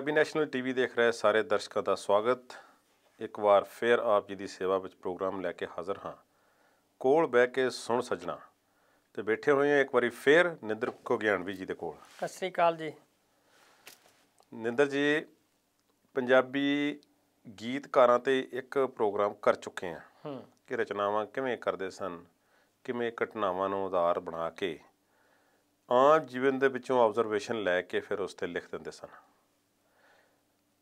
Punjabi national TV ਦੇਖ ਰਹੇ ਸਾਰੇ ਦਰਸ਼ਕਾਂ ਦਾ ਸਵਾਗਤ ਇੱਕ ਵਾਰ ਫੇਰ ਆਪ ਜੀ ਦੀ ਸੇਵਾ ਵਿੱਚ ਪ੍ਰੋਗਰਾਮ ਲੈ ਕੇ ਹਾਜ਼ਰ ਹਾਂ ਕੋਲ ਬਹਿ ਕੇ ਸੁਣ ਸਜਣਾ ਤੇ ਬੈਠੇ ਹੋਏ ਹਾਂ ਇੱਕ ਵਾਰੀ ਫੇਰ ਨਿੰਦਰ ਕੋ ਗਿਆਨਵੀ ਜੀ ਦੇ ਕੋਲ ਸਤਿ ਸ੍ਰੀ ਅਕਾਲ ਜੀ ਨਿੰਦਰ ਜੀ ਪੰਜਾਬੀ ਗੀਤਕਾਰਾਂ ਤੇ ਇੱਕ ਪ੍ਰੋਗਰਾਮ ਕਰ ਚੁੱਕੇ ਆ ਹੂੰ ਕਿ ਰਚਨਾਵਾਂ ਕਿਵੇਂ ਕਰਦੇ ਸਨ ਕਿਵੇਂ ਘਟਨਾਵਾਂ ਨੂੰ ਆਧਾਰ ਬਣਾ ਕੇ ਆਪ ਜੀਵਨ ਦੇ ਵਿੱਚੋਂ ਆਬਜ਼ਰਵੇਸ਼ਨ ਲੈ ਕੇ ਫਿਰ ਉਸ ਤੇ ਲਿਖ ਦਿੰਦੇ ਸਨ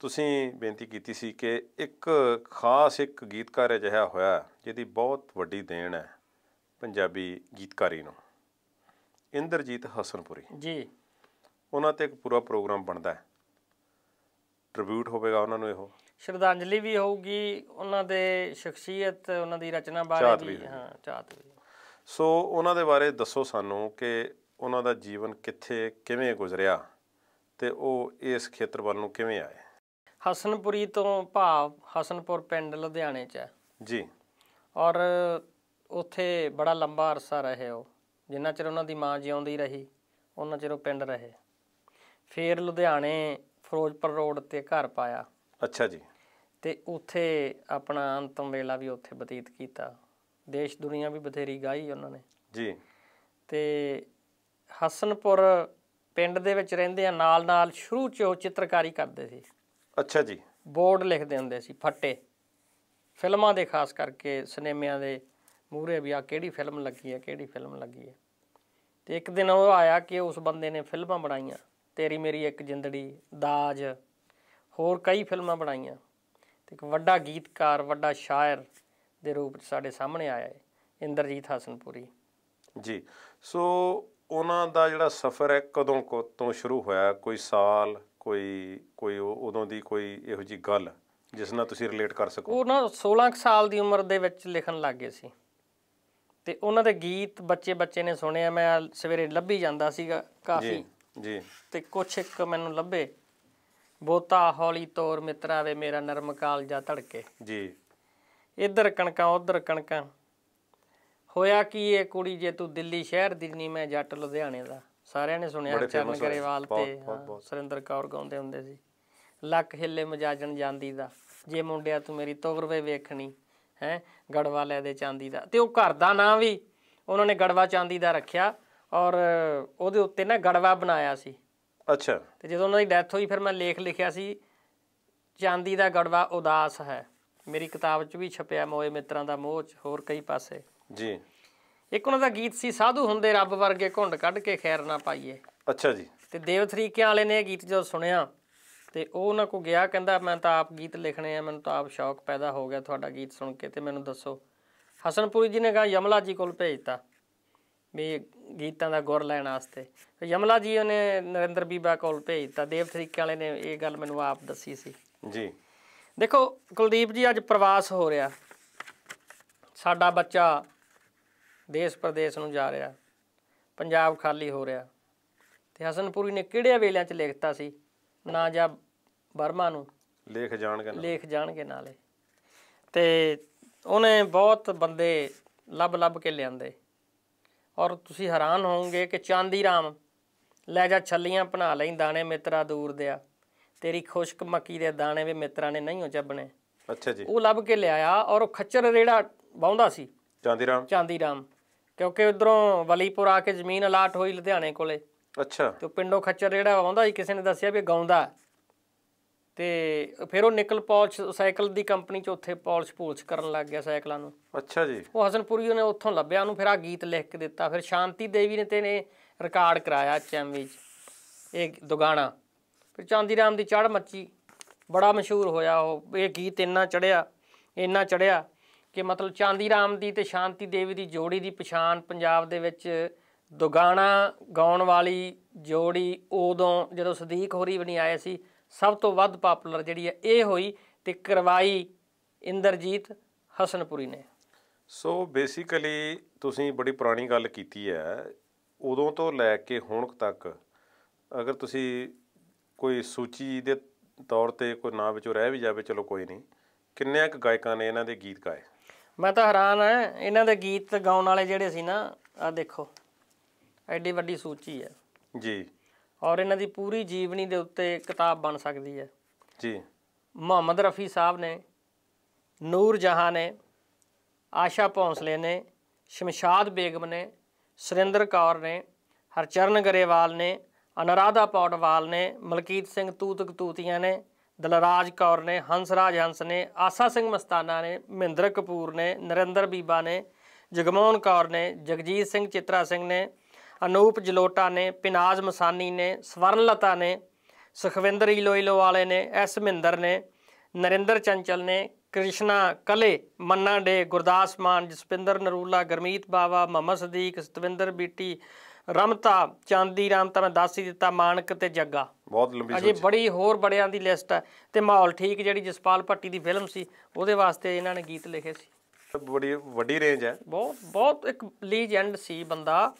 ਤੁਸੀਂ ਬੇਨਤੀ ਕੀਤੀ ਸੀ ਕਿ ਇੱਕ ਖਾਸ ਇੱਕ ਗੀਤਕਾਰ ਅਜਿਹਾ ਹੋਇਆ ਜਿਹਦੀ ਬਹੁਤ ਵੱਡੀ ਦੇਣ ਹੈ ਪੰਜਾਬੀ ਗੀਤਕਾਰੀ ਨੂੰ ਇੰਦਰਜੀਤ ਹਸਨਪੁਰੀ ਜੀ ਉਹਨਾਂ ਤੇ ਇੱਕ ਪੂਰਾ ਪ੍ਰੋਗਰਾਮ ਬਣਦਾ ਹੈ ਟ੍ਰਿਬਿਊਟ ਹੋਵੇਗਾ ਉਹਨਾਂ ਨੂੰ ਇਹੋ ਸ਼ਰਧਾਂਜਲੀ ਵੀ ਹੋਊਗੀ ਉਹਨਾਂ ਦੇ ਸ਼ਖਸੀਅਤ ਉਹਨਾਂ ਦੀ ਰਚਨਾ ਬਾਰੇ ਵੀ ਹਾਂ ਚਾਹਤ ਵੀ ਸੋ ਉਹਨਾਂ ਦੇ ਬਾਰੇ ਦੱਸੋ ਸਾਨੂੰ ਕਿ ਉਹਨਾਂ ਦਾ ਜੀਵਨ ਕਿੱਥੇ ਕਿਵੇਂ ਗੁਜ਼ਰਿਆ ਤੇ ਉਹ ਇਸ ਖੇਤਰ ਵੱਲ ਨੂੰ ਕਿਵੇਂ ਆਏ ਹਸਨਪੁਰੀ ਤੋਂ ਭਾਵ ਹਸਨਪੁਰ ਪਿੰਡ ਲੁਧਿਆਣੇ 'ਚ ਹੈ ਜੀ ਔਰ ਉੱਥੇ ਬੜਾ ਲੰਬਾ ਅਰਸਾ ਰਹੇ ਹੋ ਜਿੰਨਾ ਚਿਰ ਉਹਨਾਂ ਦੀ ਮਾਂ ਜਿਉਂਦੀ ਰਹੀ ਉਹਨਾਂ ਚਿਰ ਉਹ ਪਿੰਡ ਰਹੇ ਫੇਰ ਲੁਧਿਆਣੇ ਫਿਰੋਜ਼ਪੁਰ ਰੋਡ ਤੇ ਘਰ ਪਾਇਆ ਅੱਛਾ ਜੀ ਤੇ ਉੱਥੇ ਆਪਣਾ ਅੰਤਮ ਵੇਲਾ ਵੀ ਉੱਥੇ ਬਤੀਤ ਕੀਤਾ ਦੇਸ਼ ਦੁਨੀਆ ਵੀ ਬਥੇਰੀ ਗਾਈ ਉਹਨਾਂ ਨੇ ਜੀ ਤੇ ਹਸਨਪੁਰ ਪਿੰਡ ਦੇ ਵਿੱਚ ਰਹਿੰਦੇ ਆ ਨਾਲ ਨਾਲ ਸ਼ੁਰੂ ਚੋਂ ਚਿੱਤਰਕਾਰੀ ਕਰਦੇ ਸੀ ਅੱਛਾ ਜੀ ਬੋਰਡ ਲਿਖਦੇ ਹੁੰਦੇ ਸੀ ਫੱਟੇ ਫਿਲਮਾਂ ਦੇ ਖਾਸ ਕਰਕੇ ਸਿਨੇਮਿਆਂ ਦੇ ਮੂਹਰੇ ਵੀ ਆ ਕਿਹੜੀ ਫਿਲਮ ਲੱਗੀ ਹੈ ਕਿਹੜੀ ਫਿਲਮ ਲੱਗੀ ਹੈ ਤੇ ਇੱਕ ਦਿਨ ਉਹ ਆਇਆ ਕਿ ਉਸ ਬੰਦੇ ਨੇ ਫਿਲਮਾਂ ਬਣਾਈਆਂ ਤੇਰੀ ਮੇਰੀ ਇੱਕ ਜਿੰਦੜੀ ਦਾਜ ਹੋਰ ਕਈ ਫਿਲਮਾਂ ਬਣਾਈਆਂ ਤੇ ਇੱਕ ਵੱਡਾ ਗੀਤਕਾਰ ਵੱਡਾ ਸ਼ਾਇਰ ਦੇ ਰੂਪ ਵਿੱਚ ਸਾਡੇ ਸਾਹਮਣੇ ਆਇਆ ਹੈ ਇੰਦਰਜੀਤ ਹਸਨਪੁਰੀ ਜੀ ਸੋ ਉਹਨਾਂ ਦਾ ਜਿਹੜਾ ਸਫ਼ਰ ਹੈ ਕਦੋਂ ਤੋਂ ਸ਼ੁਰੂ ਹੋਇਆ ਕੋਈ ਸਾਲ ਕੋਈ ਕੋਈ ਉਦੋਂ ਦੀ ਕੋਈ ਇਹੋ ਜੀ ਗੱਲ ਜਿਸ ਨਾਲ ਤੁਸੀਂ ਰਿਲੇਟ ਕਰ ਸਕੋ ਉਹ ਨਾ 16 ਸਾਲ ਦੀ ਉਮਰ ਦੇ ਵਿੱਚ ਲਿਖਣ ਲੱਗ ਗਏ ਸੀ ਤੇ ਉਹਨਾਂ ਦੇ ਗੀਤ ਬੱਚੇ ਬੱਚੇ ਨੇ ਸੁਣਿਆ ਮੈਂ ਸਵੇਰੇ ਲੱਭੀ ਜਾਂਦਾ ਸੀਗਾ ਕਾਫੀ ਜੀ ਤੇ ਕੁਛ ਇੱਕ ਮੈਨੂੰ ਲੱਭੇ ਬੋਤਾ ਹੌਲੀ ਤੋਰ ਮਿੱਤਰਾ ਵੇ ਮੇਰਾ ਨਰਮ ਕਾਲ ਜਾ ਧੜਕੇ ਜੀ ਇੱਧਰ ਕਣਕਾਂ ਉਧਰ ਕਣਕਾਂ ਹੋਇਆ ਕੀ ਇਹ ਕੁੜੀ ਜੇ ਤੂੰ ਦਿੱਲੀ ਸ਼ਹਿਰ ਦੀ ਨਹੀਂ ਮੈਂ ਜੱਟ ਲੁਧਿਆਣੇ ਦਾ ਸਾਰਿਆਂ ਨੇ ਸੁਣਿਆ ਚਰਨ ਗਰੇਵਾਲ ਤੇ ਸਰਿੰਦਰ ਕੌਰ ਗਾਉਂਦੇ ਹੁੰਦੇ ਸੀ ਲੱਕ ਹਿੱਲੇ ਮਜਾਜਣ ਜਾਂਦੀ ਦਾ ਜੇ ਮੁੰਡਿਆ ਤੂੰ ਮੇਰੀ ਤੋਰ ਵੇ ਵੇਖਣੀ ਹੈ ਗੜਵਾ ਲੈ ਦੇ ਚਾਂਦੀ ਦਾ ਤੇ ਉਹ ਘਰ ਦਾ ਨਾਂ ਵੀ ਉਹਨਾਂ ਨੇ ਗੜਵਾ ਚਾਂਦੀ ਦਾ ਰੱਖਿਆ ਔਰ ਉਹਦੇ ਉੱਤੇ ਨਾ ਗੜਵਾ ਬਣਾਇਆ ਸੀ ਅੱਛਾ ਤੇ ਜਦੋਂ ਉਹਨਾਂ ਦੀ ਡੈਥ ਹੋਈ ਫਿਰ ਮੈਂ ਲੇਖ ਲਿਖਿਆ ਸੀ ਚਾਂਦੀ ਦਾ ਗੜਵਾ ਉਦਾਸ ਹੈ ਮੇਰੀ ਕਿਤਾਬ 'ਚ ਵੀ ਛਪਿਆ ਮੋਏ ਮਿੱਤਰਾਂ ਦਾ ਮੋਹ ਹੋਰ ਕਈ ਪਾਸੇ ਜੀ ਇੱਕ ਉਹਨਾਂ ਦਾ ਗੀਤ ਸੀ ਸਾਧੂ ਹੁੰਦੇ ਰੱਬ ਵਰਗੇ ਘੁੰਡ ਕੱਢ ਕੇ ਖੈਰ ਨਾ ਪਾਈਏ ਅੱਛਾ ਜੀ ਤੇ ਦੇਵ ਤਰੀਕੇ ਵਾਲੇ ਨੇ ਇਹ ਗੀਤ ਜਦੋਂ ਸੁਣਿਆ ਤੇ ਉਹ ਉਹਨਾਂ ਕੋ ਗਿਆ ਕਹਿੰਦਾ ਮੈਂ ਤਾਂ ਆਪ ਗੀਤ ਲਿਖਣੇ ਆ ਮੈਨੂੰ ਤਾਂ ਆਪ ਸ਼ੌਕ ਪੈਦਾ ਹੋ ਗਿਆ ਤੁਹਾਡਾ ਗੀਤ ਸੁਣ ਕੇ ਤੇ ਮੈਨੂੰ ਦੱਸੋ ਹਸਨਪੁਰੀ ਜੀ ਨੇ ਕਹਾ ਯਮਲਾ ਜੀ ਕੋਲ ਭੇਜਤਾ ਵੀ ਗੀਤਾਂ ਦਾ ਗੁਰ ਲੈਣ ਵਾਸਤੇ ਯਮਲਾ ਜੀ ਉਹਨੇ ਨਰਿੰਦਰ ਬੀਬਾ ਕੋਲ ਭੇਜਤਾ ਦੇਵ ਤਰੀਕੇ ਵਾਲੇ ਨੇ ਇਹ ਗੱਲ ਮੈਨੂੰ ਆਪ ਦੱਸੀ ਸੀ ਜੀ ਦੇਖੋ ਕੁਲਦੀਪ ਜੀ ਅੱਜ ਪ੍ਰਵਾਸ ਹੋ ਰਿਹਾ ਸਾਡਾ ਬੱਚਾ ਦੇਸ਼ ਪ੍ਰਦੇਸ਼ ਨੂੰ ਜਾ ਰਿਹਾ ਪੰਜਾਬ ਖਾਲੀ ਹੋ ਰਿਹਾ ਤੇ ਹਸਨਪੁਰੀ ਨੇ ਕਿਹੜੇ ਵੇਲਿਆਂ 'ਚ ਲਿਖਤਾ ਸੀ ਨਾ ਜਾਂ ਬਰਮਾ ਨੂੰ ਲੇਖ ਜਾਣਗੇ ਨਾਲੇ ਲੇਖ ਜਾਣਗੇ ਨਾਲੇ ਤੇ ਉਹਨੇ ਬਹੁਤ ਬੰਦੇ ਲੱਭ ਲੱਭ ਕੇ ਲਿਆਂਦੇ ਔਰ ਤੁਸੀਂ ਹੈਰਾਨ ਹੋਵੋਗੇ ਕਿ ਚਾਂਦੀ ਰਾਮ ਲੈ ਜਾ ਛੱਲੀਆਂ ਬਣਾ ਲੈਂ ਦਾਣੇ ਮਿੱਤਰਾ ਦੂਰ ਦਿਆ ਤੇਰੀ ਖੁਸ਼ਕ ਮੱਕੀ ਦੇ ਦਾਣੇ ਵੀ ਮਿੱਤਰਾ ਨੇ ਨਹੀਂ ਹੋ ਚੱਬਣੇ ਅੱਛਾ ਜੀ ਉਹ ਲੱਭ ਕੇ ਲਿਆਇਆ ਔਰ ਉਹ ਖੱਚਰ ਰੇੜਾ ਬਾਉਂਦਾ ਸੀ ਚਾਂਦੀ ਰਾਮ ਚਾਂਦੀ ਰਾਮ ਕਿਉਂਕਿ ਉਧਰੋਂ ਵਲੀਪੁਰ ਆ ਕੇ ਜ਼ਮੀਨ ਅਲਾਟ ਹੋਈ ਲੁਧਿਆਣੇ ਕੋਲੇ ਅੱਛਾ ਤੇ ਪਿੰਡੋਂ ਖੱਚਰ ਜਿਹੜਾ ਆਉਂਦਾ ਸੀ ਕਿਸੇ ਨੇ ਦੱਸਿਆ ਵੀ ਗਾਉਂਦਾ ਤੇ ਫਿਰ ਉਹ ਨਿਕਲ ਪੌਲਸ਼ ਸਾਈਕਲ ਦੀ ਕੰਪਨੀ ਚ ਉੱਥੇ ਪੌਲਸ਼ ਪੂਲਸ਼ ਕਰਨ ਲੱਗ ਗਿਆ ਸਾਈਕਲਾਂ ਨੂੰ ਅੱਛਾ ਜੀ ਉਹ ਹਸਨਪੁਰੀ ਉਹਨੇ ਉੱਥੋਂ ਲੱਭਿਆ ਉਹਨੂੰ ਫਿਰ ਆ ਗੀਤ ਲਿਖ ਕੇ ਦਿੱਤਾ ਫਿਰ ਸ਼ਾਂਤੀ ਦੇਵੀ ਨੇ ਤੇ ਨੇ ਰਿਕਾਰਡ ਕਰਾਇਆ ਚੈਮੀ ਚ ਇਹ ਦੁਗਾਣਾ ਫਿਰ ਚਾਂਦੀ ਰਾਮ ਦੀ ਚੜ ਮੱਚੀ ਬੜਾ ਮਸ਼ਹੂਰ ਹੋਇਆ ਉਹ ਇਹ ਗੀਤ ਇੰਨਾ ਚੜਿਆ ਇੰਨਾ ਚੜਿਆ ਕਿ ਮਤਲਬ ਚਾਂਦੀ ਰਾਮ ਦੀ ਤੇ ਸ਼ਾਂਤੀ ਦੇਵੀ ਦੀ ਜੋੜੀ ਦੀ ਪਛਾਣ ਪੰਜਾਬ ਦੇ ਵਿੱਚ ਦੁਗਾਣਾ ਗਾਉਣ ਵਾਲੀ ਜੋੜੀ ਉਦੋਂ ਜਦੋਂ ਸਦੀਕ ਹੋਰੀ ਬਣੀ ਆਏ ਸੀ ਸਭ ਤੋਂ ਵੱਧ ਪਪੂਲਰ ਜਿਹੜੀ ਹੈ ਇਹ ਹੋਈ ਤੇ ਕਰਵਾਈ ਇੰਦਰਜੀਤ ਹਸਨਪੁਰੀ ਨੇ ਸੋ ਬੇਸਿਕਲੀ ਤੁਸੀਂ ਬੜੀ ਪੁਰਾਣੀ ਗੱਲ ਕੀਤੀ ਹੈ ਉਦੋਂ ਤੋਂ ਲੈ ਕੇ ਹੁਣ ਤੱਕ ਅਗਰ ਤੁਸੀਂ ਕੋਈ ਸੂਚੀ ਦੇ ਤੌਰ ਤੇ ਕੋਈ ਨਾਂ ਵਿੱਚੋਂ ਰਹਿ ਵੀ ਜਾਵੇ ਚਲੋ ਕੋਈ ਨਹੀਂ ਕਿੰਨੇ ਇੱਕ ਗਾਇਕਾਂ ਨੇ ਇਹਨਾਂ ਦੇ ਗੀਤ ਗਾਏ ਮੈਂ ਤਾਂ ਹੈਰਾਨ ਆ ਇਹਨਾਂ ਦੇ ਗੀਤ ਗਾਉਣ ਵਾਲੇ ਜਿਹੜੇ ਸੀ ਨਾ ਆ ਦੇਖੋ ਐਡੀ ਵੱਡੀ ਸੂਚੀ ਹੈ ਜੀ ਔਰ ਇਹਨਾਂ ਦੀ ਪੂਰੀ ਜੀਵਨੀ ਦੇ ਉੱਤੇ ਕਿਤਾਬ ਬਣ ਸਕਦੀ ਹੈ ਜੀ ਮੁਹੰਮਦ ਰਫੀ ਸਾਹਿਬ ਨੇ ਨੂਰ ਜਹਾਂ ਨੇ ਆਸ਼ਾ ਭੌਂਸਲੇ ਨੇ ਸ਼ਮਸ਼ਾਦ ਬੇਗਮ ਨੇ ਸੁਰਿੰਦਰ ਕੌਰ ਨੇ ਹਰਚਰਨ ਗਰੇਵਾਲ ਨੇ ਅਨਰਾਧਾ ਪੌਡਵਾਲ ਨੇ ਮਲਕੀਤ ਸਿੰਘ ਤੂਤਕ ਤੂਤੀਆਂ ਨੇ ਦਲਰਾਜ ਕੌਰ ਨੇ ਹੰਸਰਾਜ ਹੰਸ ਨੇ ਆਸਾ ਸਿੰਘ ਮਸਤਾਨਾ ਨੇ ਮਹਿੰਦਰ ਕਪੂਰ ਨੇ ਨਰਿੰਦਰ ਬੀਬਾ ਨੇ ਜਗਮੋਹਨ ਕੌਰ ਨੇ ਜਗਜੀਤ ਸਿੰਘ ਚਿਤਰਾ ਸਿੰਘ ਨੇ ਅਨੂਪ ਜਲੋਟਾ ਨੇ ਪਿਨਾਜ਼ ਮਸਾਨੀ ਨੇ ਸਵਰਨ ਲਤਾ ਨੇ ਸੁਖਵਿੰਦਰ ਈਲੋਇਲੋ ਵਾਲੇ ਨੇ ਐਸ ਮਹਿੰਦਰ ਨੇ ਨਰਿੰਦਰ ਚੰਚਲ ਨੇ ਕ੍ਰਿਸ਼ਨਾ ਕਲੇ ਮੰਨਾ ਡੇ ਗੁਰਦਾਸ ਮਾਨ ਜਸਪਿੰਦਰ ਨਰੂਲਾ ਗਰਮੀਤ ਬਾਵਾ ਮੁਹੰਮਦ ਸਦੀਕ ਸਤਵਿੰਦਰ ਬੀਟੀ ਰਮਤਾ ਚਾਂਦੀ ਰਮਤਾ ਮੈਂ ਦੱਸ ਹੀ ਦਿੱਤਾ ਮਾਨਕ ਤੇ ਜੱਗਾ ਬਹੁਤ ਲੰਬੀ ਅਜੇ ਬੜੀ ਹੋਰ ਬੜਿਆਂ ਦੀ ਲਿਸਟ ਹੈ ਤੇ ਮਾਹੌਲ ਠੀਕ ਜਿਹੜੀ ਜਸਪਾਲ ਭੱਟੀ ਦੀ ਫਿਲਮ ਸੀ ਉਹਦੇ ਵਾਸਤੇ ਇਹਨਾਂ ਨੇ ਗੀਤ ਲਿਖੇ ਸੀ ਬੜੀ ਵੱਡੀ ਰੇਂਜ ਹੈ ਬਹੁਤ ਬਹੁਤ ਇੱਕ ਲੀਜੈਂਡ ਸੀ ਬੰਦਾ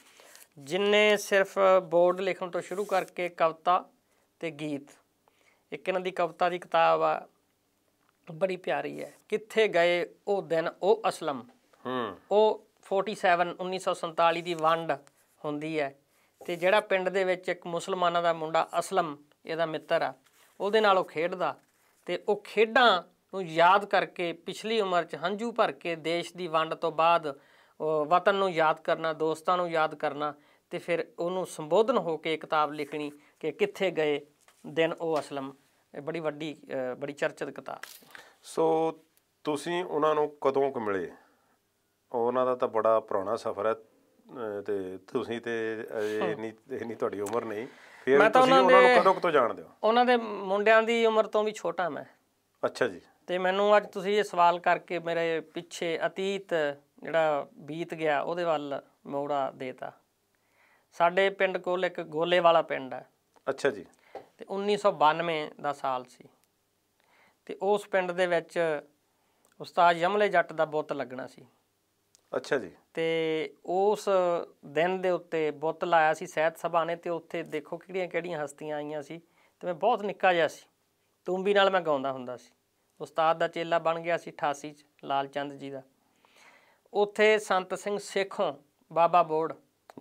ਜਿਨਨੇ ਸਿਰਫ ਬੋਰਡ ਲਿਖਣ ਤੋਂ ਸ਼ੁਰੂ ਕਰਕੇ ਕਵਿਤਾ ਤੇ ਗੀਤ ਇੱਕ ਇਹਨਾਂ ਦੀ ਕਵਿਤਾ ਦੀ ਕਿਤਾਬ ਆ ਬੜੀ ਪਿਆਰੀ ਹੈ ਕਿੱਥੇ ਗਏ ਉਹ ਦਿਨ ਉਹ ਅਸਲਮ ਹੂੰ ਉਹ 47 1947 ਦੀ ਵੰਡ ਹੁੰਦੀ ਹੈ ਤੇ ਜਿਹੜਾ ਪਿੰਡ ਦੇ ਵਿੱਚ ਇੱਕ ਮੁਸਲਮਾਨਾਂ ਦਾ ਮੁੰਡਾ ਅਸਲਮ ਇਹਦਾ ਮਿੱਤਰ ਆ ਉਹਦੇ ਨਾਲ ਉਹ ਖੇਡਦਾ ਤੇ ਉਹ ਖੇਡਾਂ ਨੂੰ ਯਾਦ ਕਰਕੇ ਪਿਛਲੀ ਉਮਰ 'ਚ ਹੰਝੂ ਭਰ ਕੇ ਦੇਸ਼ ਦੀ ਵੰਡ ਤੋਂ ਬਾਅਦ ਵਤਨ ਨੂੰ ਯਾਦ ਕਰਨਾ ਦੋਸਤਾਂ ਨੂੰ ਯਾਦ ਕਰਨਾ ਤੇ ਫਿਰ ਉਹਨੂੰ ਸੰਬੋਧਨ ਹੋ ਕੇ ਕਿਤਾਬ ਲਿਖਣੀ ਕਿ ਕਿੱਥੇ ਗਏ ਦਿਨ ਉਹ ਅਸਲਮ ਇਹ ਬੜੀ ਵੱਡੀ ਬੜੀ ਚਰਚਿਤ ਕਿਤਾਬ ਸੋ ਤੁਸੀਂ ਉਹਨਾਂ ਨੂੰ ਕਦੋਂ ਕਿ ਮਿਲੇ ਉਹਨਾਂ ਦਾ ਤਾਂ ਬੜਾ ਪੁਰਾਣਾ ਸਫ਼ਰ ਹੈ ਤੇ ਤੁਸੀਂ ਤੇ ਅਜੇ ਇੰਨੀ ਤੁਹਾਡੀ ਉਮਰ ਨਹੀਂ ਫਿਰ ਤੁਸੀਂ ਉਹਨਾਂ ਨੂੰ ਕਦੋਂ ਤੋਂ ਜਾਣਦੇ ਹੋ ਉਹਨਾਂ ਦੇ ਮੁੰਡਿਆਂ ਦੀ ਉਮਰ ਤੋਂ ਵੀ ਛੋਟਾ ਮੈਂ ਅੱਛਾ ਜੀ ਤੇ ਮੈਨੂੰ ਅੱਜ ਤੁਸੀਂ ਇਹ ਸਵਾਲ ਕਰਕੇ ਮੇਰੇ ਪਿੱਛੇ ਅਤੀਤ ਜਿਹੜਾ ਬੀਤ ਗਿਆ ਉਹਦੇ ਵੱਲ ਮੋੜਾ ਦੇਤਾ ਸਾਡੇ ਪਿੰਡ ਕੋਲ ਇੱਕ ਗੋਲੇ ਵਾਲਾ ਪਿੰਡ ਹੈ ਅੱਛਾ ਜੀ ਤੇ 1992 ਦਾ ਸਾਲ ਸੀ ਤੇ ਉਸ ਪਿੰਡ ਦੇ ਵਿੱਚ ਉਸਤਾਦ ਯਮਲੇ ਜੱਟ ਦਾ ਬੁੱਤ ਲੱਗਣਾ ਸੀ ਅੱਛਾ ਜੀ ਤੇ ਉਸ ਦਿਨ ਦੇ ਉੱਤੇ ਬੁੱਤ ਲਾਇਆ ਸੀ ਸਹਿਤ ਸਭਾ ਨੇ ਤੇ ਉੱਥੇ ਦੇਖੋ ਕਿਹੜੀਆਂ ਕਿਹੜੀਆਂ ਹਸਤੀਆਂ ਆਈਆਂ ਸੀ ਤੇ ਮੈਂ ਬਹੁਤ ਨਿੱਕਾ ਜਿਹਾ ਸੀ ਤੂੰਬੀ ਨਾਲ ਮੈਂ ਗਾਉਂਦਾ ਹੁੰਦਾ ਸੀ ਉਸਤਾਦ ਦਾ ਚੇਲਾ ਬਣ ਗਿਆ ਸੀ 88 ਚ ਲਾਲ ਚੰਦ ਜੀ ਦਾ ਉੱਥੇ ਸੰਤ ਸਿੰਘ ਸੇਖੋਂ ਬਾਬਾ ਬੋੜ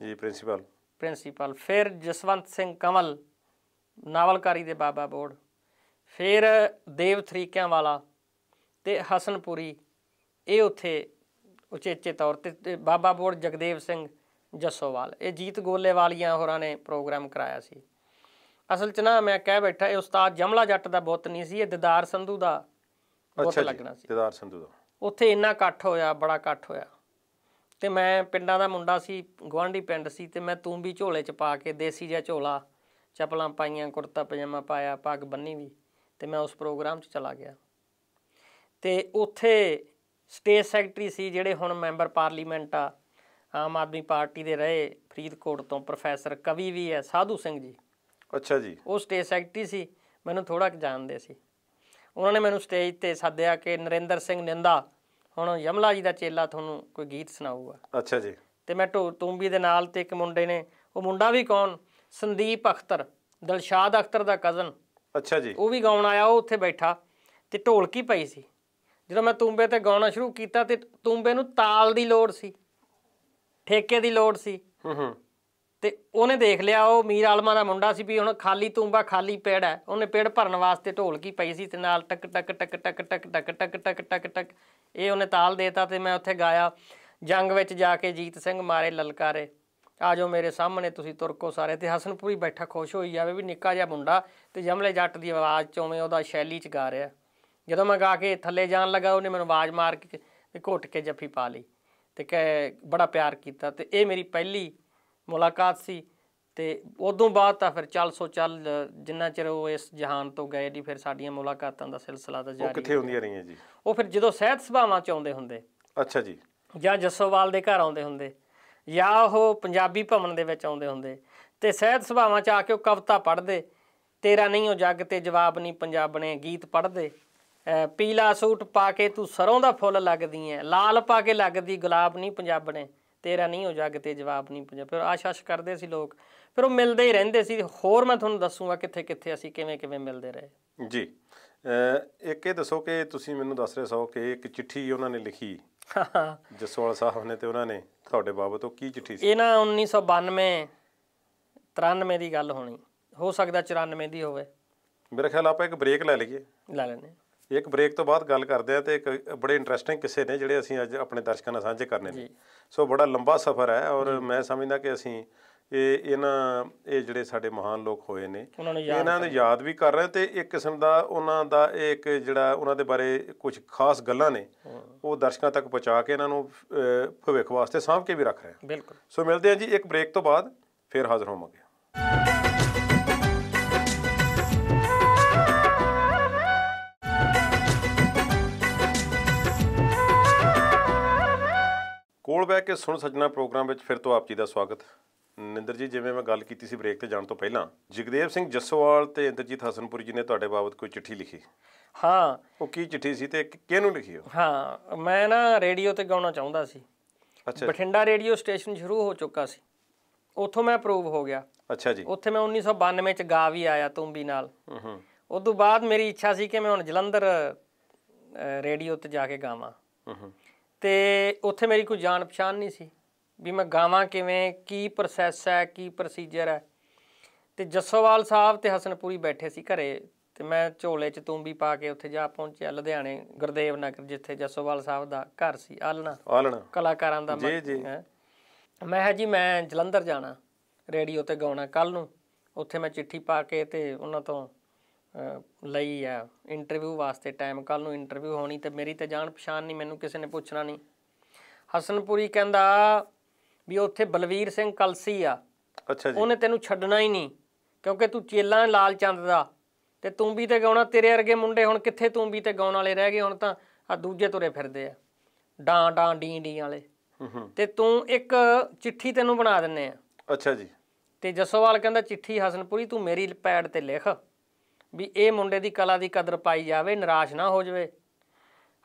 ਜੀ ਪ੍ਰਿੰਸੀਪਲ ਪ੍ਰਿੰਸੀਪਲ ਫਿਰ ਜਸਵੰਤ ਸਿੰਘ ਕਮਲ ਨਾਵਲਕਾਰੀ ਦੇ ਬਾਬਾ ਬੋੜ ਫਿਰ ਦੇਵ ਤਰੀਕਿਆਂ ਵਾਲਾ ਤੇ ਹਸਨਪੁਰੀ ਇਹ ਉੱਥੇ ਉਚੇਚੇ ਤੌਰ ਤੇ ਬਾਬਾ ਬੋੜ ਜਗਦੇਵ ਸਿੰਘ ਜੱਸੋਵਾਲ ਇਹ ਜੀਤ ਗੋਲੇ ਵਾਲੀਆਂ ਹੋਰਾਂ ਨੇ ਪ੍ਰੋਗਰਾਮ ਕਰਾਇਆ ਸੀ ਅਸਲ ਚ ਨਾ ਮੈਂ ਕਹਿ ਬੈਠਾ ਇਹ ਉਸਤਾਦ ਜਮਲਾ ਜੱਟ ਦਾ ਬੁੱਤ ਨਹੀਂ ਸੀ ਇਹ ਦਿਦਾਰ ਸੰਧੂ ਦਾ ਬੁੱਤ ਲੱਗਣਾ ਸੀ ਦਿਦਾਰ ਸੰਧੂ ਦਾ ਉੱਥੇ ਇੰਨਾ ਇਕੱਠ ਹੋਇਆ ਬੜਾ ਇਕੱਠ ਹੋਇਆ ਤੇ ਮੈਂ ਪਿੰਡਾਂ ਦਾ ਮੁੰਡਾ ਸੀ ਗਵਾਂਢੀ ਪਿੰਡ ਸੀ ਤੇ ਮੈਂ ਤੂੰ ਵੀ ਝੋਲੇ ਚ ਪਾ ਕੇ ਦੇਸੀ ਜਿਹਾ ਝੋਲਾ ਚਪਲਾਂ ਪਾਈਆਂ ਕੁਰਤਾ ਪਜਾਮਾ ਪਾਇਆ ਪੱਗ ਬੰਨੀ ਵੀ ਤੇ ਮੈਂ ਉਸ ਪ੍ਰੋਗਰਾਮ 'ਚ ਚਲਾ ਗਿਆ ਤੇ ਉੱਥੇ ਸਟੇਟ ਸੈਕਟਰੀ ਸੀ ਜਿਹੜੇ ਹੁਣ ਮੈਂਬਰ ਪਾਰਲੀਮੈਂਟ ਆ ਆਮ ਆਦਮੀ ਪਾਰਟੀ ਦੇ ਰਹੇ ਫਰੀਦਕੋਟ ਤੋਂ ਪ੍ਰੋਫੈਸਰ ਕਵੀ ਵੀ ਹੈ ਸਾਧੂ ਸਿੰਘ ਜੀ ਅੱਛਾ ਜੀ ਉਹ ਸਟੇਟ ਸੈਕਟਰੀ ਸੀ ਮੈਨੂੰ ਥੋੜਾ ਜਾਣਦੇ ਸੀ ਉਹਨਾਂ ਨੇ ਮੈਨੂੰ ਸਟੇਜ ਤੇ ਸੱਦਿਆ ਕਿ ਨਰਿੰਦਰ ਸਿੰਘ ਨਿੰਦਾ ਹੁਣ ਯਮਲਾ ਜੀ ਦਾ ਚੇਲਾ ਤੁਹਾਨੂੰ ਕੋਈ ਗੀਤ ਸੁਣਾਊਗਾ ਅੱਛਾ ਜੀ ਤੇ ਮੈਂ ਢੋ ਤੂੰਬੀ ਦੇ ਨਾਲ ਤੇ ਇੱਕ ਮੁੰਡੇ ਨੇ ਉਹ ਮੁੰਡਾ ਵੀ ਕੌਣ ਸੰਦੀਪ ਅਖਤਰ ਦਿਲਸ਼ਾਦ ਅਖਤਰ ਦਾ ਕਜ਼ਨ ਅੱਛਾ ਜੀ ਉਹ ਵੀ ਗਾਉਣ ਆਇਆ ਉਹ ਉੱਥੇ ਬੈਠਾ ਤੇ ਢੋਲਕੀ ਪਈ ਸੀ ਜਦੋਂ ਮੈਂ ਤੂੰਬੇ ਤੇ ਗਾਉਣਾ ਸ਼ੁਰੂ ਕੀਤਾ ਤੇ ਤੂੰਬੇ ਨੂੰ ਤਾਲ ਦੀ ਲੋੜ ਸੀ ਠੇਕੇ ਦੀ ਲੋੜ ਸੀ ਹੂੰ ਹੂੰ ਤੇ ਉਹਨੇ ਦੇਖ ਲਿਆ ਉਹ ਮੀਰ ਆਲਮਾ ਦਾ ਮੁੰਡਾ ਸੀ ਵੀ ਹੁਣ ਖਾਲੀ ਤੂੰਬਾ ਖਾਲੀ ਪੇੜ ਹੈ ਉਹਨੇ ਪੇੜ ਭਰਨ ਵਾਸਤੇ ਢੋਲਕੀ ਪਈ ਸੀ ਤੇ ਨਾਲ ਟਕ ਟਕ ਟਕ ਟਕ ਟਕ ਟਕ ਟਕ ਟਕ ਟਕ ਟਕ ਇਹ ਉਹਨੇ ਤਾਲ ਦੇਤਾ ਤੇ ਮੈਂ ਉੱਥੇ ਗਾਇਆ ਜੰਗ ਵਿੱਚ ਜਾ ਕੇ ਜੀਤ ਸਿੰਘ ਮਾਰੇ ਲਲਕਾਰੇ ਆਜੋ ਮੇਰੇ ਸਾਹਮਣੇ ਤੁਸੀਂ ਤੁਰਕੋ ਸਾਰੇ ਤੇ ਹਸਨਪੁਰੀ ਬੈਠਾ ਖੁਸ਼ ਹੋਈ ਜਾਵੇ ਵੀ ਨਿੱਕਾ ਜਿਹਾ ਮੁੰਡਾ ਤੇ ਜਮਲੇ ਜੱਟ ਦੀ ਆਵਾਜ਼ ਚ ਉਵੇਂ ਉਹਦਾ ਸ਼ੈਲੀ ਚ ਗਾ ਰਿਹਾ ਜਦੋਂ ਮੈਂ ਗਾ ਕੇ ਥੱਲੇ ਜਾਣ ਲੱਗਾ ਉਹਨੇ ਮੈਨੂੰ ਆਵਾਜ਼ ਮਾਰ ਕੇ ਤੇ ਘੁੱਟ ਕੇ ਜੱਫੀ ਪਾ ਲਈ ਤੇ ਕਹੇ ਬੜਾ ਪਿਆਰ ਕੀਤਾ ਤੇ ਇਹ ਮੇਰੀ ਪਹਿਲੀ ਮੁਲਾਕਾਤ ਸੀ ਤੇ ਉਦੋਂ ਬਾਅਦ ਤਾਂ ਫਿਰ ਚੱਲ ਸੋ ਚੱਲ ਜਿੰਨਾ ਚਿਰ ਉਹ ਇਸ ਜਹਾਨ ਤੋਂ ਗਏ ਦੀ ਫਿਰ ਸਾਡੀਆਂ ਮੁਲਾਕਾਤਾਂ ਦਾ ਸਿਲਸਿਲਾ ਤਾਂ ਜਾਰੀ ਉਹ ਕਿੱਥੇ ਹੁੰਦੀਆਂ ਰਹੀਆਂ ਜੀ ਉਹ ਫਿਰ ਜਦੋਂ ਸਹਿਤ ਸਭਾਵਾਂ ਚ ਆਉਂਦੇ ਹੁੰਦੇ ਅੱਛਾ ਜੀ ਜਾਂ ਜਸੋਵਾਲ ਦੇ ਘਰ ਆਉਂਦੇ ਹੁੰਦੇ ਜਾਂ ਉਹ ਪੰਜਾਬੀ ਭਵਨ ਦੇ ਵਿੱਚ ਆਉਂਦੇ ਹੁੰਦੇ ਤੇ ਸਹਿਤ ਸਭਾਵਾਂ ਚ ਆ ਕੇ ਉਹ ਕਵਿਤਾ ਪੜ੍ਹਦੇ ਤੇਰਾ ਨਹੀਂ ਉਹ ਜੱਗ ਤੇ ਜਵਾਬ ਨਹੀਂ ਪੰਜਾਬਣੇ ਗੀਤ ਪੜ੍ਹਦੇ ਪੀਲਾ ਸੂਟ ਪਾ ਕੇ ਤੂੰ ਸਰੋਂ ਦਾ ਫੁੱਲ ਲੱਗਦੀ ਐ ਲਾਲ ਪਾ ਕੇ ਲੱਗਦੀ ਗੁਲਾਬ ਨਹੀਂ ਪੰਜਾਬਣੇ ਤੇਰਾ ਨਹੀਂ ਹੋ ਜੱਗ ਤੇ ਜਵਾਬ ਨਹੀਂ ਪੰਜਾਬ ਫਿਰ ਆਸ਼ਾਸ਼ ਕਰਦੇ ਸੀ ਲੋਕ ਫਿਰ ਉਹ ਮਿਲਦੇ ਹੀ ਰਹਿੰਦੇ ਸੀ ਹੋਰ ਮੈਂ ਤੁਹਾਨੂੰ ਦੱਸੂਗਾ ਕਿੱਥੇ ਕਿੱਥੇ ਅਸੀਂ ਕਿਵੇਂ ਕਿਵੇਂ ਮਿਲਦੇ ਰਹੇ ਜੀ ਇੱਕ ਇਹ ਦੱਸੋ ਕਿ ਤੁਸੀਂ ਮੈਨੂੰ ਦੱਸ ਰਹੇ ਸੋ ਕਿ ਇੱਕ ਚਿੱਠੀ ਉਹਨਾਂ ਨੇ ਲਿਖੀ ਜਸਵਾਲ ਸਾਹਿਬ ਨੇ ਤੇ ਉਹਨਾਂ ਨੇ ਤੁਹਾਡੇ ਬਾਬਤ ਉਹ ਕੀ ਚਿੱਠੀ ਸੀ ਇਹ ਨਾ 1992 93 ਦੀ ਗੱਲ ਹੋਣੀ ਹੋ ਸਕਦਾ 94 ਦੀ ਹੋਵੇ ਮੇਰੇ ਖਿਆਲ ਆਪਾਂ ਇੱਕ ਬ੍ਰੇਕ ਲੈ ਲਈਏ ਲੈ ਲੈਨੇ ਇੱਕ ਬ੍ਰੇਕ ਤੋਂ ਬਾਅਦ ਗੱਲ ਕਰਦੇ ਆ ਤੇ ਇੱਕ ਬੜੇ ਇੰਟਰਸਟਿੰਗ ਕਿਸੇ ਨੇ ਜਿਹੜੇ ਅਸੀਂ ਅੱਜ ਆਪਣੇ ਦਰਸ਼ਕਾਂ ਨਾਲ ਸਾਂਝੇ ਕਰਨੇ ਨੇ ਸੋ ਬੜਾ ਲੰਬਾ ਸਫ਼ਰ ਹੈ ਔਰ ਮੈਂ ਸਮਝਦਾ ਕਿ ਅਸੀਂ ਇਹ ਇਹਨਾਂ ਇਹ ਜਿਹੜੇ ਸਾਡੇ ਮਹਾਨ ਲੋਕ ਹੋਏ ਨੇ ਇਹਨਾਂ ਨੂੰ ਯਾਦ ਵੀ ਕਰ ਰਹੇ ਤੇ ਇੱਕ ਕਿਸਮ ਦਾ ਉਹਨਾਂ ਦਾ ਇੱਕ ਜਿਹੜਾ ਉਹਨਾਂ ਦੇ ਬਾਰੇ ਕੁਝ ਖਾਸ ਗੱਲਾਂ ਨੇ ਉਹ ਦਰਸ਼ਕਾਂ ਤੱਕ ਪਹੁੰਚਾ ਕੇ ਇਹਨਾਂ ਨੂੰ ਭਵਿੱਖ ਵਾਸਤੇ ਸਾਂਭ ਕੇ ਵੀ ਰੱਖ ਰਹੇ ਬਿਲਕੁਲ ਸੋ ਮਿਲਦੇ ਹਾਂ ਜੀ ਇੱਕ ਬ੍ਰੇਕ ਤੋਂ ਬਾਅਦ ਫੇਰ ਹਾਜ਼ਰ ਹੋਵਾਂਗੇ ਕੋਲ ਬੈ ਕੇ ਸੁਣ ਸੱਜਣਾ ਪ੍ਰੋਗਰਾਮ ਵਿੱਚ ਫਿਰ ਤੋਂ ਆਪ ਜੀ ਦਾ ਸਵਾਗਤ ਨਿੰਦਰ ਜੀ ਜਿਵੇਂ ਮੈਂ ਗੱਲ ਕੀਤੀ ਸੀ ਬ੍ਰੇਕ ਤੇ ਜਾਣ ਤੋਂ ਪਹਿਲਾਂ ਜਗਦੇਵ ਸਿੰਘ ਜੱਸੋਵਾਲ ਤੇ ਇੰਦਰਜੀਤ ਹਸਨਪੁਰੀ ਜੀ ਨੇ ਤੁਹਾਡੇ ਬਾਬਤ ਕੋਈ ਚਿੱਠੀ ਲਿਖੀ ਹਾਂ ਉਹ ਕੀ ਚਿੱਠੀ ਸੀ ਤੇ ਕਿਹਨੂੰ ਲਿਖੀ ਉਹ ਹਾਂ ਮੈਂ ਨਾ ਰੇਡੀਓ ਤੇ ਗਾਉਣਾ ਚਾਹੁੰਦਾ ਸੀ ਅੱਛਾ ਬਠਿੰਡਾ ਰੇਡੀਓ ਸਟੇਸ਼ਨ ਸ਼ੁਰੂ ਹੋ ਚੁੱਕਾ ਸੀ ਉੱਥੋਂ ਮੈਂ ਅਪਰੂਵ ਹੋ ਗਿਆ ਅੱਛਾ ਜੀ ਉੱਥੇ ਮੈਂ 1992 ਚ ਗਾ ਵੀ ਆਇਆ ਤੁੰਬੀ ਨਾਲ ਹੂੰ ਉਸ ਤੋਂ ਬਾਅਦ ਮੇਰੀ ਇੱਛਾ ਸੀ ਕਿ ਮੈਂ ਹੁਣ ਜਲੰਧਰ ਰੇਡੀਓ ਤੇ ਜਾ ਕੇ ਗਾਵਾਂ ਹੂੰ ਤੇ ਉੱਥੇ ਮੇਰੀ ਕੋਈ ਜਾਣ ਪਛਾਣ ਨਹੀਂ ਸੀ ਵੀ ਮੈਂ ਗਾਵਾਂ ਕਿਵੇਂ ਕੀ ਪ੍ਰੋਸੈਸ ਹੈ ਕੀ ਪ੍ਰੋਸੀਜਰ ਹੈ ਤੇ ਜੱਸੋਵਾਲ ਸਾਹਿਬ ਤੇ ਹਸਨਪੂਰੀ ਬੈਠੇ ਸੀ ਘਰੇ ਤੇ ਮੈਂ ਝੋਲੇ 'ਚ ਤੂੰਬੀ ਪਾ ਕੇ ਉੱਥੇ ਜਾ ਪਹੁੰਚਿਆ ਲੁਧਿਆਣੇ ਗੁਰਦੇਵ ਨਗਰ ਜਿੱਥੇ ਜੱਸੋਵਾਲ ਸਾਹਿਬ ਦਾ ਘਰ ਸੀ ਆਲਣਾ ਆਲਣਾ ਕਲਾਕਾਰਾਂ ਦਾ ਜੀ ਜੀ ਮੈਂ ਹਾਂ ਜੀ ਮੈਂ ਜਲੰਧਰ ਜਾਣਾ ਰੇਡੀਓ ਤੇ ਗਾਉਣਾ ਕੱਲ ਨੂੰ ਉੱਥੇ ਮੈਂ ਚਿੱਠੀ ਪਾ ਕੇ ਤੇ ਉਹਨਾਂ ਤੋਂ ਲਈ ਆ ਇੰਟਰਵਿਊ ਵਾਸਤੇ ਟਾਈਮ ਕੱਲ ਨੂੰ ਇੰਟਰਵਿਊ ਹੋਣੀ ਤੇ ਮੇਰੀ ਤੇ ਜਾਣ ਪਛਾਣ ਨਹੀਂ ਮੈਨੂੰ ਕਿਸੇ ਨੇ ਪੁੱਛਣਾ ਨਹੀਂ ਹਸਨਪੁਰੀ ਕਹਿੰਦਾ ਵੀ ਉੱਥੇ ਬਲਵੀਰ ਸਿੰਘ ਕਲਸੀ ਆ ਅੱਛਾ ਜੀ ਉਹਨੇ ਤੈਨੂੰ ਛੱਡਣਾ ਹੀ ਨਹੀਂ ਕਿਉਂਕਿ ਤੂੰ ਚੇਲਾ ਲਾਲ ਚੰਦ ਦਾ ਤੇ ਤੂੰ ਵੀ ਤੇ ਗਾਉਣਾ ਤੇਰੇ ਵਰਗੇ ਮੁੰਡੇ ਹੁਣ ਕਿੱਥੇ ਤੂੰ ਵੀ ਤੇ ਗਾਉਣ ਵਾਲੇ ਰਹਿ ਗਏ ਹੁਣ ਤਾਂ ਆ ਦੂਜੇ ਤੁਰੇ ਫਿਰਦੇ ਆ ਡਾਂ ਡਾਂ ਡੀ ਡੀ ਵਾਲੇ ਤੇ ਤੂੰ ਇੱਕ ਚਿੱਠੀ ਤੈਨੂੰ ਬਣਾ ਦਿੰਨੇ ਆ ਅੱਛਾ ਜੀ ਤੇ ਜਸੋਵਾਲ ਕਹਿੰਦਾ ਚਿੱਠੀ ਹਸਨਪੁਰੀ ਤੂੰ ਮੇਰੀ ਪੈਡ ਤੇ ਲਿਖ ਵੀ ਇਹ ਮੁੰਡੇ ਦੀ ਕਲਾ ਦੀ ਕਦਰ ਪਾਈ ਜਾਵੇ ਨਿਰਾਸ਼ ਨਾ ਹੋ ਜਾਵੇ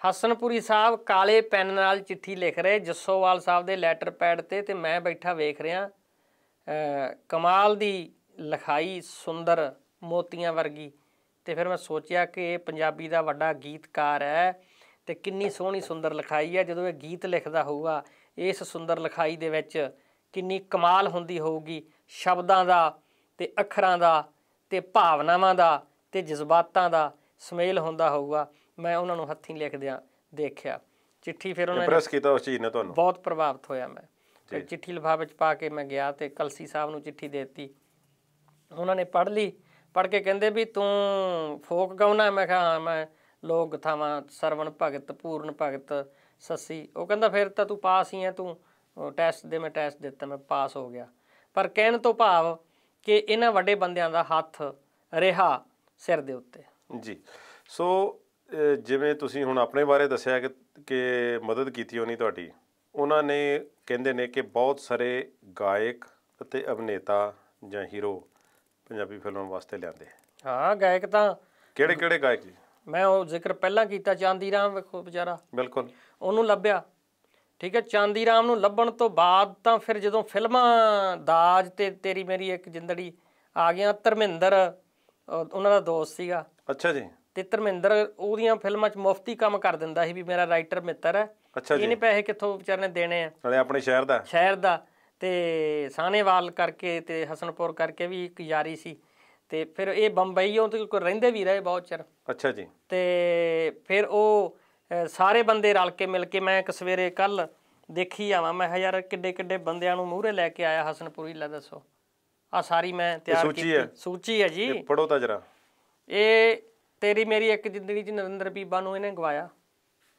ਹਸਨਪੁਰੀ ਸਾਹਿਬ ਕਾਲੇ ਪੈਨ ਨਾਲ ਚਿੱਠੀ ਲਿਖ ਰਹੇ ਜੱਸੋਵਾਲ ਸਾਹਿਬ ਦੇ ਲੈਟਰ ਪੈਡ ਤੇ ਤੇ ਮੈਂ ਬੈਠਾ ਵੇਖ ਰਿਹਾ ਕਮਾਲ ਦੀ ਲਿਖਾਈ ਸੁੰਦਰ ਮੋਤੀਆਂ ਵਰਗੀ ਤੇ ਫਿਰ ਮੈਂ ਸੋਚਿਆ ਕਿ ਇਹ ਪੰਜਾਬੀ ਦਾ ਵੱਡਾ ਗੀਤਕਾਰ ਹੈ ਤੇ ਕਿੰਨੀ ਸੋਹਣੀ ਸੁੰਦਰ ਲਿਖਾਈ ਹੈ ਜਦੋਂ ਇਹ ਗੀਤ ਲਿਖਦਾ ਹੋਊਗਾ ਇਸ ਸੁੰਦਰ ਲਿਖਾਈ ਦੇ ਵਿੱਚ ਕਿੰਨੀ ਕਮਾਲ ਹੁੰਦੀ ਹੋਊਗੀ ਸ਼ਬਦਾਂ ਦਾ ਤੇ ਅੱਖਰਾਂ ਦਾ ਤੇ ਭਾਵਨਾਵਾਂ ਦਾ ਤੇ ਜਜ਼ਬਾਤਾਂ ਦਾ ਸਮੇਲ ਹੁੰਦਾ ਹੋਊਗਾ ਮੈਂ ਉਹਨਾਂ ਨੂੰ ਹੱਥੀਂ ਲਿਖਦਿਆਂ ਦੇਖਿਆ ਚਿੱਠੀ ਫਿਰ ਉਹਨਾਂ ਨੇ ਪ੍ਰੈਸ ਕੀਤਾ ਉਸ ਚੀਜ਼ ਨੇ ਤੁਹਾਨੂੰ ਬਹੁਤ ਪ੍ਰਭਾਵਿਤ ਹੋਇਆ ਮੈਂ ਤੇ ਚਿੱਠੀ ਲਿਫਾਫੇ ਚ ਪਾ ਕੇ ਮੈਂ ਗਿਆ ਤੇ ਕਲਸੀ ਸਾਹਿਬ ਨੂੰ ਚਿੱਠੀ ਦਿੱਤੀ ਉਹਨਾਂ ਨੇ ਪੜ੍ਹ ਲਈ ਪੜ੍ਹ ਕੇ ਕਹਿੰਦੇ ਵੀ ਤੂੰ ਫੋਕ ਗਾਉਣਾ ਮੈਂ ਕਿਹਾ ਹਾਂ ਮੈਂ ਲੋਕ ਗਥਾਵਾਂ ਸਰਵਣ ਭਗਤ ਪੂਰਨ ਭਗਤ ਸੱਸੀ ਉਹ ਕਹਿੰਦਾ ਫਿਰ ਤਾਂ ਤੂੰ ਪਾਸ ਹੀ ਐ ਤੂੰ ਟੈਸਟ ਦੇ ਮੈਂ ਟੈਸਟ ਦਿੱਤਾ ਮੈਂ ਪਾਸ ਹੋ ਗਿਆ ਪਰ ਕਹਿਣ ਤੋਂ ਭਾਵ ਕਿ ਇਹਨਾਂ ਵੱਡੇ ਬੰਦਿਆਂ ਦਾ ਹੱਥ ਰਿਹਾ ਸਿਰ ਦੇ ਉੱਤੇ ਜੀ ਸੋ ਜਿਵੇਂ ਤੁਸੀਂ ਹੁਣ ਆਪਣੇ ਬਾਰੇ ਦੱਸਿਆ ਕਿ ਕਿ ਮਦਦ ਕੀਤੀ ਹੋਣੀ ਤੁਹਾਡੀ ਉਹਨਾਂ ਨੇ ਕਹਿੰਦੇ ਨੇ ਕਿ ਬਹੁਤ ਸਾਰੇ ਗਾਇਕ ਅਤੇ ਅਭਿਨੇਤਾ ਜਾਂ ਹੀਰੋ ਪੰਜਾਬੀ ਫਿਲਮਾਂ ਵਾਸਤੇ ਲਿਆਂਦੇ ਹਾਂ ਗਾਇਕ ਤਾਂ ਕਿਹੜੇ ਕਿਹੜੇ ਗਾਇਕ ਜੀ ਮੈਂ ਉਹ ਜ਼ਿਕਰ ਪਹਿਲਾਂ ਕੀਤਾ ਚਾਂਦੀ ਰਾਮ ਵੇਖੋ ਵਿਚਾਰਾ ਬਿਲਕੁਲ ਉਹਨੂੰ ਲੱਭਿਆ ਠੀਕ ਹੈ ਚਾਂਦੀ ਰਾਮ ਨੂੰ ਲੱਭਣ ਤੋਂ ਬਾਅਦ ਤਾਂ ਫਿਰ ਜਦੋਂ ਫਿਲਮਾਂ ਦਾਜ ਤੇ ਤੇਰੀ ਮੇਰੀ ਇੱਕ ਜਿੰਦੜੀ ਆ ਗਿਆ ਧਰਮਿੰਦਰ ਉਹਨਾਂ ਦਾ ਦੋਸਤ ਸੀਗਾ ਅੱਛਾ ਜੀ ਤੇ ਧਰਮਿੰਦਰ ਉਹਦੀਆਂ ਫਿਲਮਾਂ 'ਚ ਮੁਫਤੀ ਕੰਮ ਕਰ ਦਿੰਦਾ ਸੀ ਵੀ ਮੇਰਾ ਰਾਈਟਰ ਮਿੱਤਰ ਹੈ ਅੱਛਾ ਜੀ ਇਹਨੇ ਪੈਸੇ ਕਿੱਥੋਂ ਵਿਚਾਰਨੇ ਨੇ ਦੇਣੇ ਆ ਨਾਲੇ ਆਪਣੇ ਸ਼ਹਿਰ ਦਾ ਸ਼ਹਿਰ ਦਾ ਤੇ ਸਾਹਨੇਵਾਲ ਕਰਕੇ ਤੇ ਹਸਨਪੁਰ ਕਰਕੇ ਵੀ ਇੱਕ ਯਾਰੀ ਸੀ ਤੇ ਫਿਰ ਇਹ ਬੰਬਈ ਤੇ ਕੋਈ ਰਹਿੰਦੇ ਵੀ ਰਹੇ ਬਹੁਤ ਚਿਰ ਅੱਛਾ ਜੀ ਤੇ ਫਿਰ ਉਹ ਸਾਰੇ ਬੰਦੇ ਰਲ ਕੇ ਮਿਲ ਕੇ ਮੈਂ ਇੱਕ ਸਵੇਰੇ ਕੱਲ ਦੇਖੀ ਆਵਾਂ ਮੈਂ ਯਾਰ ਕਿੱਡੇ ਕਿੱਡੇ ਬੰਦਿਆਂ ਨੂੰ ਮੂਹਰੇ ਲੈ ਕੇ ਆਇਆ ਹਸਨਪੁਰੀ ਲੈ ਦੱਸੋ ਆ ਸਾਰੀ ਮੈਂ ਤਿਆਰ ਕੀਤੀ ਸੂਚੀ ਹੈ ਜੀ ਪੜੋ ਤਾਂ ਜਰਾ ਇਹ ਤੇਰੀ ਮੇਰੀ ਇੱਕ ਜਿੰਦਗੀ ਚ ਨਰਿੰਦਰ ਬੀਬਾ ਨੂੰ ਇਹਨੇ ਗਵਾਇਆ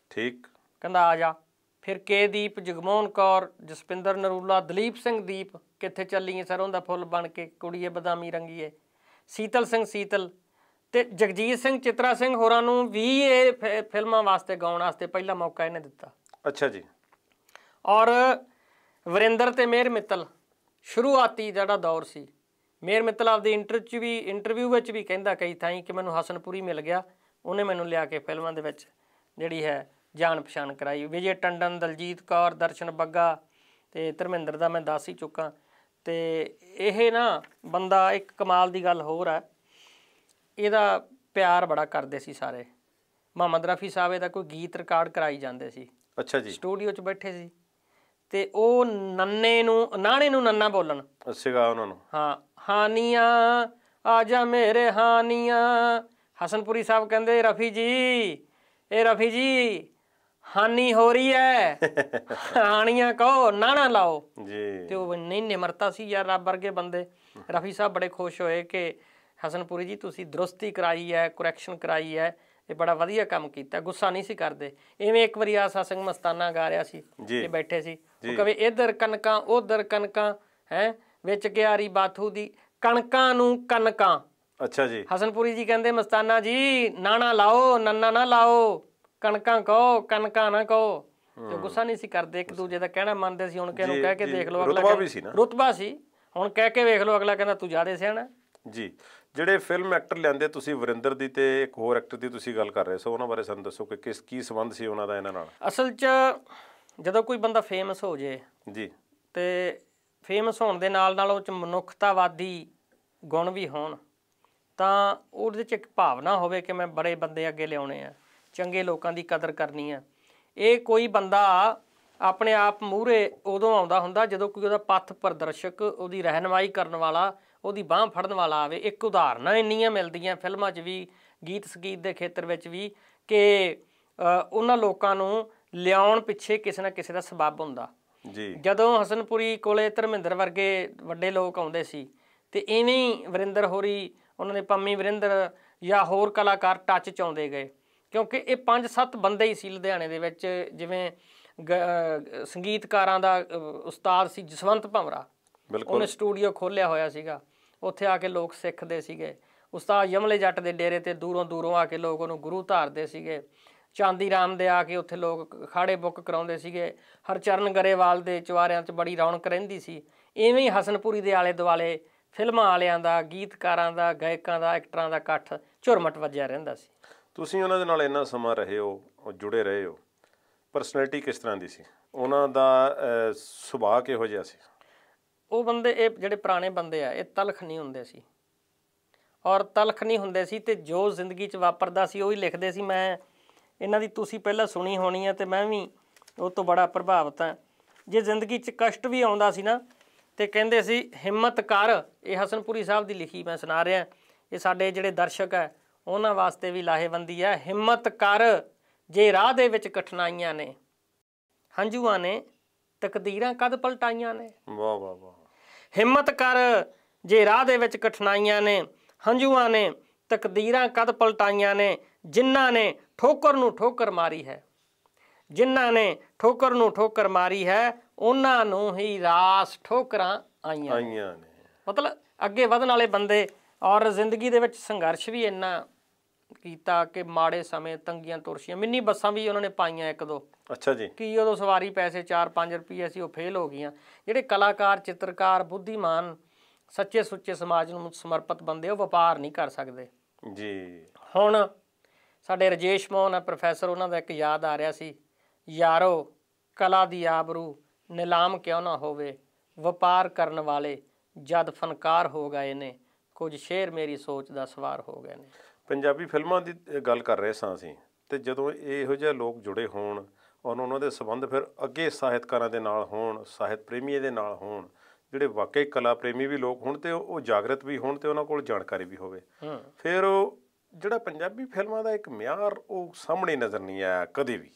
ਠੀਕ ਕਹਿੰਦਾ ਆ ਜਾ ਫਿਰ ਕੇਦੀਪ ਜਗਮੋਹਨ ਕੌਰ ਜਸਪਿੰਦਰ ਨਰੂਲਾ ਦਲੀਪ ਸਿੰਘ ਦੀਪ ਕਿੱਥੇ ਚੱਲੀਏ ਸਰੋਂ ਦਾ ਫੁੱਲ ਬਣ ਕੇ ਕੁੜੀਏ ਬਦਾਮੀ ਰੰਗੀਏ ਸੀਤਲ ਸਿੰਘ ਸੀਤਲ ਤੇ ਜਗਜੀਤ ਸਿੰਘ ਚਿਤਰਾ ਸਿੰਘ ਹੋਰਾਂ ਨੂੰ ਵੀ ਇਹ ਫਿਲਮਾਂ ਵਾਸਤੇ ਗਾਉਣ ਵਾਸਤੇ ਪਹਿਲਾ ਮੌਕਾ ਇਹਨੇ ਦਿੱਤਾ ਅੱਛਾ ਜੀ ਔਰ ਵਰਿੰਦਰ ਤੇ ਮੇਰ ਮਿੱਤਲ ਸ਼ੁਰੂਆਤੀ ਜਿਹੜਾ ਦੌਰ ਸੀ ਮੇਰ ਮਿੱਤਲ ਆਪਦੇ ਇੰਟਰਵਿਊ ਚ ਵੀ ਇੰਟਰਵਿਊ ਵਿੱਚ ਵੀ ਕਹਿੰਦਾ ਕਈ ਥਾਈਂ ਕਿ ਮੈਨੂੰ ਹਸਨਪੁਰੀ ਮਿਲ ਗਿਆ ਉਹਨੇ ਮੈਨੂੰ ਲਿਆ ਕੇ ਫਿਲਮਾਂ ਦੇ ਵਿੱਚ ਜਿਹੜੀ ਹੈ ਜਾਣ ਪਛਾਣ ਕਰਾਈ ਵਿਜੇ ਟੰਡਨ ਦਲਜੀਤ ਕੌਰ ਦਰਸ਼ਨ ਬੱਗਾ ਤੇ ਧਰਮਿੰਦਰ ਦਾ ਮੈਂ ਦੱਸ ਹੀ ਚੁੱਕਾ ਤੇ ਇਹ ਨਾ ਬੰਦਾ ਇੱਕ ਕਮਾਲ ਦੀ ਗੱਲ ਹੋਰ ਹੈ ਇਹਦਾ ਪਿਆਰ ਬੜਾ ਕਰਦੇ ਸੀ ਸਾਰੇ ਮੁਹੰਮਦ ਰਫੀ ਸਾਹਿਬ ਦਾ ਕੋਈ ਗੀਤ ਰਿਕਾਰਡ ਕਰਾਈ ਜਾਂਦੇ ਸੀ ਅੱਛਾ ਜੀ ਸਟੂਡੀਓ 'ਚ ਬੈਠੇ ਸੀ ਤੇ ਉਹ ਨੰਨੇ ਨੂੰ ਨਾਣੇ ਨੂੰ ਨੰਨਾ ਬੋਲਣ ਸੀਗਾ ਉਹਨਾਂ ਨੂੰ ਹਾਂ ਹਾਨੀਆਂ ਆ ਜਾ ਮੇਰੇ ਹਾਨੀਆਂ ਹਸਨਪੁਰੀ ਸਾਹਿਬ ਕਹਿੰਦੇ ਰਫੀ ਜੀ ਇਹ ਰਫੀ ਜੀ ਹਾਨੀ ਹੋ ਰਹੀ ਐ ਹਾਨੀਆਂ ਕਹੋ ਨਾਣਾ ਲਾਓ ਜੀ ਤੇ ਉਹ ਨਹੀਂ ਨਿਮਰਤਾ ਸੀ ਯਾਰ ਰੱਬ ਵਰਗੇ ਬੰਦੇ ਰਫੀ ਸਾਹਿਬ ਬੜੇ ਖੁਸ਼ ਹੋਏ ਕਿ ਹਸਨਪੁਰੀ ਜੀ ਤੁਸੀਂ ਦਰਸਤੀ ਕਰਾਈ ਐ ਕਰੈਕਸ਼ਨ ਕਰਾਈ ਐ ਤੇ ਬੜਾ ਵਧੀਆ ਕੰਮ ਕੀਤਾ ਗੁੱਸਾ ਨਹੀਂ ਸੀ ਕਰਦੇ ਐਵੇਂ ਇੱਕ ਵਾਰੀ ਆਸਾ ਸਿੰਘ ਮਸਤਾਨਾ ਗਾ ਰਿਹਾ ਸੀ ਤੇ ਬੈਠੇ ਸੀ ਉਹ ਕਹੇ ਇਧਰ ਕਨਕਾਂ ਉਧਰ ਕਨਕਾਂ ਹੈ ਵਿੱਚ ਗਿਆਰੀ ਬਾਥੂ ਦੀ ਕਣਕਾਂ ਨੂੰ ਕਨਕਾਂ ਅੱਛਾ ਜੀ ਹਸਨਪੁਰੀ ਜੀ ਕਹਿੰਦੇ ਮਸਤਾਨਾ ਜੀ ਨਾਣਾ ਲਾਓ ਨੰਨਾ ਨਾ ਲਾਓ ਕਣਕਾਂ ਕਹੋ ਕਨਕਾਂ ਨਾ ਕਹੋ ਤੇ ਗੁੱਸਾ ਨਹੀਂ ਸੀ ਕਰਦੇ ਇੱਕ ਦੂਜੇ ਦਾ ਕਹਿਣਾ ਮੰਨਦੇ ਸੀ ਹੁਣ ਕਿਹਨੂੰ ਕਹਿ ਕੇ ਦੇਖ ਲਓ ਅਗਲਾ ਰੁਤਬਾ ਵੀ ਸੀ ਨਾ ਰੁਤਬਾ ਸੀ ਹੁਣ ਕਹਿ ਕੇ ਵੇਖ ਲਓ ਅਗਲਾ ਕਹਿੰਦਾ ਤੂੰ ਜਾਦੇ ਸਿਆਣਾ ਜੀ ਜਿਹੜੇ ਫਿਲਮ ਐਕਟਰ ਲੈਂਦੇ ਤੁਸੀਂ ਵਰਿੰਦਰ ਦੀ ਤੇ ਇੱਕ ਹੋਰ ਐਕਟਰ ਦੀ ਤੁਸੀਂ ਗੱਲ ਕਰ ਰਹੇ ਸੋ ਉਹਨਾਂ ਬਾਰੇ ਸਾਨੂੰ ਦੱਸੋ ਕਿ ਕਿਸ ਕੀ ਸੰਬੰਧ ਸੀ ਉਹਨਾਂ ਦਾ ਇਹਨਾਂ ਨਾਲ ਅਸਲ 'ਚ ਜਦੋਂ ਕੋਈ ਬੰਦਾ ਫੇਮਸ ਹੋ ਜੇ ਜੀ ਤੇ ਫੇਮਸ ਹੋਣ ਦੇ ਨਾਲ ਨਾਲ ਉਹ 'ਚ ਮਨੁੱਖਤਾਵਾਦੀ ਗੁਣ ਵੀ ਹੋਣ ਤਾਂ ਉਹਦੇ 'ਚ ਇੱਕ ਭਾਵਨਾ ਹੋਵੇ ਕਿ ਮੈਂ ਬੜੇ ਬੰਦੇ ਅੱਗੇ ਲਿਆਉਣੇ ਆ ਚੰਗੇ ਲੋਕਾਂ ਦੀ ਕਦਰ ਕਰਨੀ ਆ ਇਹ ਕੋਈ ਬੰਦਾ ਆਪਣੇ ਆਪ ਮੂਹਰੇ ਉਦੋਂ ਆਉਂਦਾ ਹੁੰਦਾ ਜਦੋਂ ਕੋਈ ਉਹਦਾ ਪੱਥ ਪ੍ਰਦਰਸ਼ਕ ਉਹਦੀ ਰਹਿਨਮਾਈ ਕਰਨ ਵਾਲਾ ਉਹਦੀ ਬਾਹ ਫੜਨ ਵਾਲਾ ਆਵੇ ਇੱਕ ਉਦਾਹਰਨਾਂ ਇੰਨੀਆਂ ਮਿਲਦੀਆਂ ਫਿਲਮਾਂ 'ਚ ਵੀ ਗੀਤ ਸੰਗੀਤ ਦੇ ਖੇਤਰ ਵਿੱਚ ਵੀ ਕਿ ਉਹਨਾਂ ਲੋਕਾਂ ਨੂੰ ਲਿਆਉਣ ਪਿੱਛੇ ਕਿਸੇ ਨਾ ਕਿਸੇ ਦਾ ਸਬਬ ਹੁੰਦਾ ਜੀ ਜਦੋਂ ਹਸਨਪੁਰੀ ਕੋਲੇ ਧਰਮਿੰਦਰ ਵਰਗੇ ਵੱਡੇ ਲੋਕ ਆਉਂਦੇ ਸੀ ਤੇ ਇਵੇਂ ਹੀ ਵਰਿੰਦਰ ਹੋਰੀ ਉਹਨਾਂ ਦੇ ਪੰਮੀ ਵਰਿੰਦਰ ਜਾਂ ਹੋਰ ਕਲਾਕਾਰ ਟੱਚ ਚ ਆਉਂਦੇ ਗਏ ਕਿਉਂਕਿ ਇਹ 5-7 ਬੰਦੇ ਹੀ ਸੀ ਲੁਧਿਆਣੇ ਦੇ ਵਿੱਚ ਜਿਵੇਂ ਸੰਗੀਤਕਾਰਾਂ ਦਾ ਉਸਤਾਦ ਸੀ ਜਸਵੰਤ ਭਮਰਾ ਉਹਨੇ ਸਟੂਡੀਓ ਖੋਲਿਆ ਹੋਇਆ ਸੀਗਾ ਉੱਥੇ ਆ ਕੇ ਲੋਕ ਸਿੱਖਦੇ ਸੀਗੇ ਉਸਤਾਦ ਯਮਲੇ ਜੱਟ ਦੇ ਡੇਰੇ ਤੇ ਦੂਰੋਂ ਦੂਰੋਂ ਆ ਕੇ ਲੋਕ ਉਹਨੂੰ ਗੁਰੂ ਧਾਰਦੇ ਸੀਗੇ ਚਾਂਦੀ ਰਾਮ ਦੇ ਆ ਕੇ ਉੱਥੇ ਲੋਕ ਖਾੜੇ ਬੁੱਕ ਕਰਾਉਂਦੇ ਸੀਗੇ ਹਰ ਚਰਨ ਗਰੇਵਾਲ ਦੇ ਚਵਾਰਿਆਂ 'ਚ ਬੜੀ ਰੌਣਕ ਰਹਿੰਦੀ ਸੀ ਇਵੇਂ ਹੀ ਹਸਨਪੁਰੀ ਦੇ ਆਲੇ ਦੁਆਲੇ ਫਿਲਮਾਂ ਵਾਲਿਆਂ ਦਾ ਗੀਤਕਾਰਾਂ ਦਾ ਗਾਇਕਾਂ ਦਾ ਐਕਟਰਾਂ ਦਾ ਇਕੱਠ ਝੁਰਮਟ ਵੱਜਿਆ ਰਹਿੰਦਾ ਸੀ ਤੁਸੀਂ ਉਹਨਾਂ ਦੇ ਨਾਲ ਇੰਨਾ ਸਮਾਂ ਰਹੇ ਹੋ ਜੁੜੇ ਰਹੇ ਹੋ ਪਰਸਨੈਲਿਟੀ ਕਿਸ ਤਰ੍ਹਾਂ ਦੀ ਸੀ ਉਹਨਾਂ ਦਾ ਸੁਭਾਅ ਕਿਹੋ ਜਿਹਾ ਸੀ ਉਹ ਬੰਦੇ ਇਹ ਜਿਹੜੇ ਪੁਰਾਣੇ ਬੰਦੇ ਆ ਇਹ ਤਲਖ ਨਹੀਂ ਹੁੰਦੇ ਸੀ ਔਰ ਤਲਖ ਨਹੀਂ ਹੁੰਦੇ ਸੀ ਤੇ ਜੋ ਜ਼ਿੰਦਗੀ 'ਚ ਵਾਪਰਦਾ ਸੀ ਉਹ ਹੀ ਲਿਖਦੇ ਸੀ ਮੈਂ ਇਹਨਾਂ ਦੀ ਤੁਸੀਂ ਪਹਿਲਾਂ ਸੁਣੀ ਹੋਣੀ ਹੈ ਤੇ ਮੈਂ ਵੀ ਉਹ ਤੋਂ ਬੜਾ ਪ੍ਰਭਾਵਿਤ ਹਾਂ ਜੇ ਜ਼ਿੰਦਗੀ 'ਚ ਕਸ਼ਟ ਵੀ ਆਉਂਦਾ ਸੀ ਨਾ ਤੇ ਕਹਿੰਦੇ ਸੀ ਹਿੰਮਤ ਕਰ ਇਹ ਹਸਨਪੁਰੀ ਸਾਹਿਬ ਦੀ ਲਿਖੀ ਮੈਂ ਸੁਣਾ ਰਿਹਾ ਇਹ ਸਾਡੇ ਜਿਹੜੇ ਦਰਸ਼ਕ ਹੈ ਉਹਨਾਂ ਵਾਸਤੇ ਵੀ ਲਾਹੇਵੰਦੀ ਹੈ ਹਿੰਮਤ ਕਰ ਜੇ ਰਾਹ ਦੇ ਵਿੱਚ ਕਠਿਨਾਈਆਂ ਨੇ ਹੰਝੂਆਂ ਨੇ ਤਕਦੀਰਾਂ ਕਦ ਪਲਟਾਈਆਂ ਨੇ ਵਾਹ ਵਾਹ ਵਾਹ ਹਿੰਮਤ ਕਰ ਜੇ ਰਾਹ ਦੇ ਵਿੱਚ ਕਠਿਨਾਈਆਂ ਨੇ ਹੰਝੂਆਂ ਨੇ ਤਕਦੀਰਾਂ ਕਦ ਪਲਟਾਈਆਂ ਨੇ ਜਿਨ੍ਹਾਂ ਨੇ ਠੋਕਰ ਨੂੰ ਠੋਕਰ ਮਾਰੀ ਹੈ ਜਿਨ੍ਹਾਂ ਨੇ ਠੋਕਰ ਨੂੰ ਠੋਕਰ ਮਾਰੀ ਹੈ ਉਹਨਾਂ ਨੂੰ ਹੀ ਰਾਸ ਠੋਕਰਾਂ ਆਈਆਂ ਆਈਆਂ ਨੇ ਮਤਲਬ ਅੱਗੇ ਵਧਣ ਵਾਲੇ ਬੰਦੇ ਔਰ ਜ਼ਿੰਦਗੀ ਦੇ ਵਿੱਚ ਸੰਘਰਸ਼ ਵੀ ਇੰਨਾ ਕੀਤਾ ਕਿ ਮਾੜੇ ਸਮੇਂ ਤੰਗੀਆਂ ਤੁਰਸ਼ੀਆਂ ਮਿੰਨੀ ਬੱਸਾਂ ਵੀ ਉਹਨਾਂ ਨੇ ਪਾਈਆਂ ਇੱਕ ਦੋ ਅੱਛਾ ਜੀ ਕੀ ਉਦੋਂ ਸਵਾਰੀ ਪੈਸੇ 4-5 ਰੁਪਏ ਸੀ ਉਹ ਫੇਲ ਹੋ ਗਈਆਂ ਜਿਹੜੇ ਕਲਾਕਾਰ ਚਿੱਤਰਕਾਰ ਬੁੱਧੀਮਾਨ ਸੱਚੇ ਸੁੱਚੇ ਸਮਾਜ ਨੂੰ ਸਮਰਪਿਤ ਬੰਦੇ ਉਹ ਵਪਾਰ ਨਹੀਂ ਕਰ ਸਕਦੇ ਜੀ ਹੁਣ ਸਾਡੇ ਰਜੇਸ਼ ਮੋਹਨ ਪ੍ਰੋਫੈਸਰ ਉਹਨਾਂ ਦਾ ਇੱਕ ਯਾਦ ਆ ਰਿਹਾ ਸੀ ਯਾਰੋ ਕਲਾ ਦੀ ਆਬਰੂ ਨਿਲਾਮ ਕਿਉਂ ਨਾ ਹੋਵੇ ਵਪਾਰ ਕਰਨ ਵਾਲੇ ਜਦ ਫਨਕਾਰ ਹੋ ਗਏ ਨੇ ਕੁਝ ਸ਼ੇਰ ਮੇਰੀ ਸੋਚ ਦਾ ਸਵਾਰ ਹੋ ਗਏ ਨੇ ਪੰਜਾਬੀ ਫਿਲਮਾਂ ਦੀ ਗੱਲ ਕਰ ਰਹੇ ਸਾਂ ਅਸੀਂ ਤੇ ਜਦੋਂ ਇਹੋ ਜਿਹੇ ਲੋਕ ਜੁੜੇ ਹੋਣ ਔਰ ਉਹਨਾਂ ਦੇ ਸਬੰਧ ਫਿਰ ਅੱਗੇ ਸਾਹਿਤਕਾਰਾਂ ਦੇ ਨਾਲ ਹੋਣ ਸਾਹਿਤ ਪ੍ਰੇਮੀਆਂ ਦੇ ਨਾਲ ਹੋਣ ਜਿਹੜੇ ਵਾਕਈ ਕਲਾ ਪ੍ਰੇਮੀ ਵੀ ਲੋਕ ਹੋਣ ਤੇ ਉਹ ਜਾਗਰਤ ਵੀ ਹੋਣ ਤੇ ਉਹਨਾਂ ਕੋਲ ਜਾਣਕਾਰੀ ਵੀ ਹੋਵੇ ਫਿਰ ਉਹ ਜਿਹੜਾ ਪੰਜਾਬੀ ਫਿਲਮਾਂ ਦਾ ਇੱਕ ਮਿਆਰ ਉਹ ਸਾਹਮਣੇ ਨਜ਼ਰ ਨਹੀਂ ਆਇਆ ਕਦੇ ਵੀ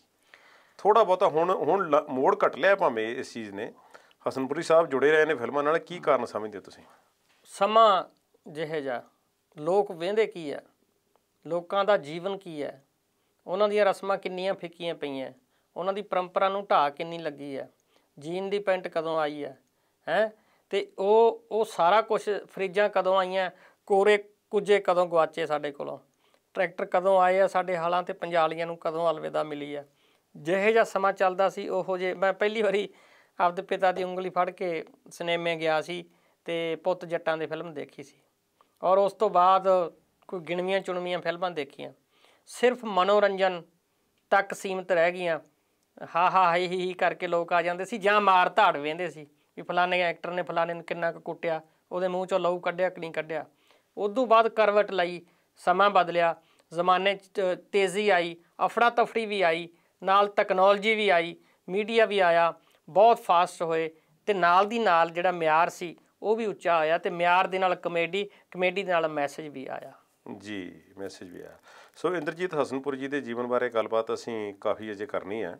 ਥੋੜਾ ਬਹੁਤਾ ਹੁਣ ਹੁਣ ਮੋੜ ਘਟ ਲਿਆ ਭਾਵੇਂ ਇਸ ਚੀਜ਼ ਨੇ ਹਸਨਪੁਰੀ ਸਾਹਿਬ ਜੁੜੇ ਰਹੇ ਨੇ ਫਿਲਮਾਂ ਨਾਲ ਕੀ ਕਾਰਨ ਸਮਝਦੇ ਤੁਸੀਂ ਸਮਾਂ ਜਿਹੇ ਜਾ ਲੋਕ ਵੇਂਦੇ ਕੀ ਆ ਲੋਕਾਂ ਦਾ ਜੀਵਨ ਕੀ ਹੈ ਉਹਨਾਂ ਦੀਆਂ ਰਸਮਾਂ ਕਿੰਨੀਆਂ ਫਿੱਕੀਆਂ ਪਈਆਂ ਉਹਨਾਂ ਦੀ ਪਰੰਪਰਾ ਨੂੰ ਢਾਹ ਕਿੰਨੀ ਲੱਗੀ ਹੈ ਜੀਨ ਦੀ ਪੈਂਟ ਕਦੋਂ ਆਈ ਹੈ ਹੈ ਤੇ ਉਹ ਉਹ ਸਾਰਾ ਕੁਝ ਫਰਿੱਜਾਂ ਕਦੋਂ ਆਈਆਂ ਕੋਰੇ ਕੁਝੇ ਕਦੋਂ ਗਵਾਚੇ ਸਾਡੇ ਕੋਲੋਂ ਟਰੈਕਟਰ ਕਦੋਂ ਆਏ ਆ ਸਾਡੇ ਹਾਲਾਂ ਤੇ ਪੰਜਾਲੀਆਂ ਨੂੰ ਕਦੋਂ ਅਲਵਿਦਾ ਮਿਲੀ ਹੈ ਜਿਹੇ ਜਿਹਾ ਸਮਾਂ ਚੱਲਦਾ ਸੀ ਉਹੋ ਜੇ ਮੈਂ ਪਹਿਲੀ ਵਾਰੀ ਆਪਦੇ ਪਿਤਾ ਦੀ ਉਂਗਲੀ ਫੜ ਕੇ ਸਿਨੇਮੇ ਗਿਆ ਸੀ ਤੇ ਪੁੱਤ ਜੱਟਾਂ ਦੀ ਫਿਲਮ ਦੇਖੀ ਸੀ ਔਰ ਉਸ ਤੋਂ ਬਾਅਦ ਕੋਈ ਗਿਣਵੀਆਂ ਚੁਣਵੀਆਂ ਫਿਲਮਾਂ ਦੇਖੀਆਂ ਸਿਰਫ ਮਨੋਰੰਜਨ ਤੱਕ ਸੀਮਤ ਰਹਿ ਗਈਆਂ ਹਾ ਹਾ ਹੀ ਹੀ ਕਰਕੇ ਲੋਕ ਆ ਜਾਂਦੇ ਸੀ ਜਾਂ ਮਾਰ ਧਾੜ ਵੇਂਦੇ ਸੀ ਵੀ ਫਲਾਣੇ ਐਕਟਰ ਨੇ ਫਲਾਣੇ ਨੂੰ ਕਿੰਨਾ ਕੁ ਕੁੱਟਿਆ ਉਹਦੇ ਮੂੰਹ ਚੋਂ ਲਹੂ ਕੱਢਿਆ ਕਿ ਨਹੀਂ ਕੱਢਿਆ ਉਦੋਂ ਬਾਅਦ ਕਰਵਟ ਲਈ ਸਮਾਂ ਬਦਲਿਆ ਜ਼ਮਾਨੇ 'ਚ ਤੇਜ਼ੀ ਆਈ ਅਫੜਾ ਤਫੜੀ ਵੀ ਆਈ ਨਾਲ ਟੈਕਨੋਲੋਜੀ ਵੀ ਆਈ ਮੀਡੀਆ ਵੀ ਆਇਆ ਬਹੁਤ ਫਾਸਟ ਹੋਏ ਤੇ ਨਾਲ ਦੀ ਨਾਲ ਜਿਹੜਾ ਮਿਆਰ ਸੀ ਉਹ ਵੀ ਉੱਚਾ ਆਇਆ ਤੇ ਮਿਆਰ ਦੇ ਨਾਲ ਕਮੇਡੀ ਕਮੇਡੀ ਦੇ ਨਾਲ ਮੈਸੇਜ ਵੀ ਆਇਆ ਜੀ ਮੈਸੇਜ ਵੀ ਆ ਸੋ ਇੰਦਰਜੀਤ ਹਸਨਪੁਰ ਜੀ ਦੇ ਜੀਵਨ ਬਾਰੇ ਗੱਲਬਾਤ ਅਸੀਂ ਕਾਫੀ ਅਜੇ ਕਰਨੀ ਹੈ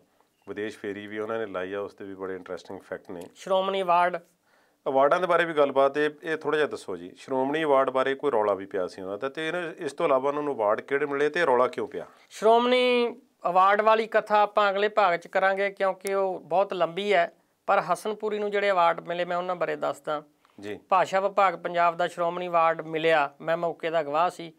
ਵਿਦੇਸ਼ ਫੇਰੀ ਵੀ ਉਹਨਾਂ ਨੇ ਲਾਈ ਆ ਉਸ ਤੇ ਵੀ ਬੜੇ ਇੰਟਰਸਟਿੰਗ ਫੈਕਟ ਨੇ ਸ਼੍ਰੋਮਣੀ ਅਵਾਰਡ ਅਵਾਰਡਾਂ ਦੇ ਬਾਰੇ ਵੀ ਗੱਲਬਾਤ ਹੈ ਇਹ ਥੋੜਾ ਜਿਹਾ ਦੱਸੋ ਜੀ ਸ਼੍ਰੋਮਣੀ ਅਵਾਰਡ ਬਾਰੇ ਕੋਈ ਰੌਲਾ ਵੀ ਪਿਆ ਸੀ ਉਹਨਾਂ ਦਾ ਤੇ ਇਸ ਤੋਂ ਇਲਾਵਾ ਉਹਨਾਂ ਨੂੰ ਅਵਾਰਡ ਕਿਹੜੇ ਮਿਲੇ ਤੇ ਰੌਲਾ ਕਿਉਂ ਪਿਆ ਸ਼੍ਰੋਮਣੀ ਅਵਾਰਡ ਵਾਲੀ ਕਥਾ ਆਪਾਂ ਅਗਲੇ ਭਾਗ 'ਚ ਕਰਾਂਗੇ ਕਿਉਂਕਿ ਉਹ ਬਹੁਤ ਲੰਬੀ ਹੈ ਪਰ ਹਸਨਪੁਰੀ ਨੂੰ ਜਿਹੜੇ ਅਵਾਰਡ ਮਿਲੇ ਮੈਂ ਉਹਨਾਂ ਬਾਰੇ ਦੱਸਦਾ ਜੀ ਭਾਸ਼ਾ ਵਿਭਾਗ ਪੰਜਾਬ ਦਾ ਸ਼੍ਰੋਮਣੀ ਵਾਰਡ ਮਿਲਿਆ ਮੈਂ ਮੌਕੇ ਦਾ ਗਵਾਹ ਸੀ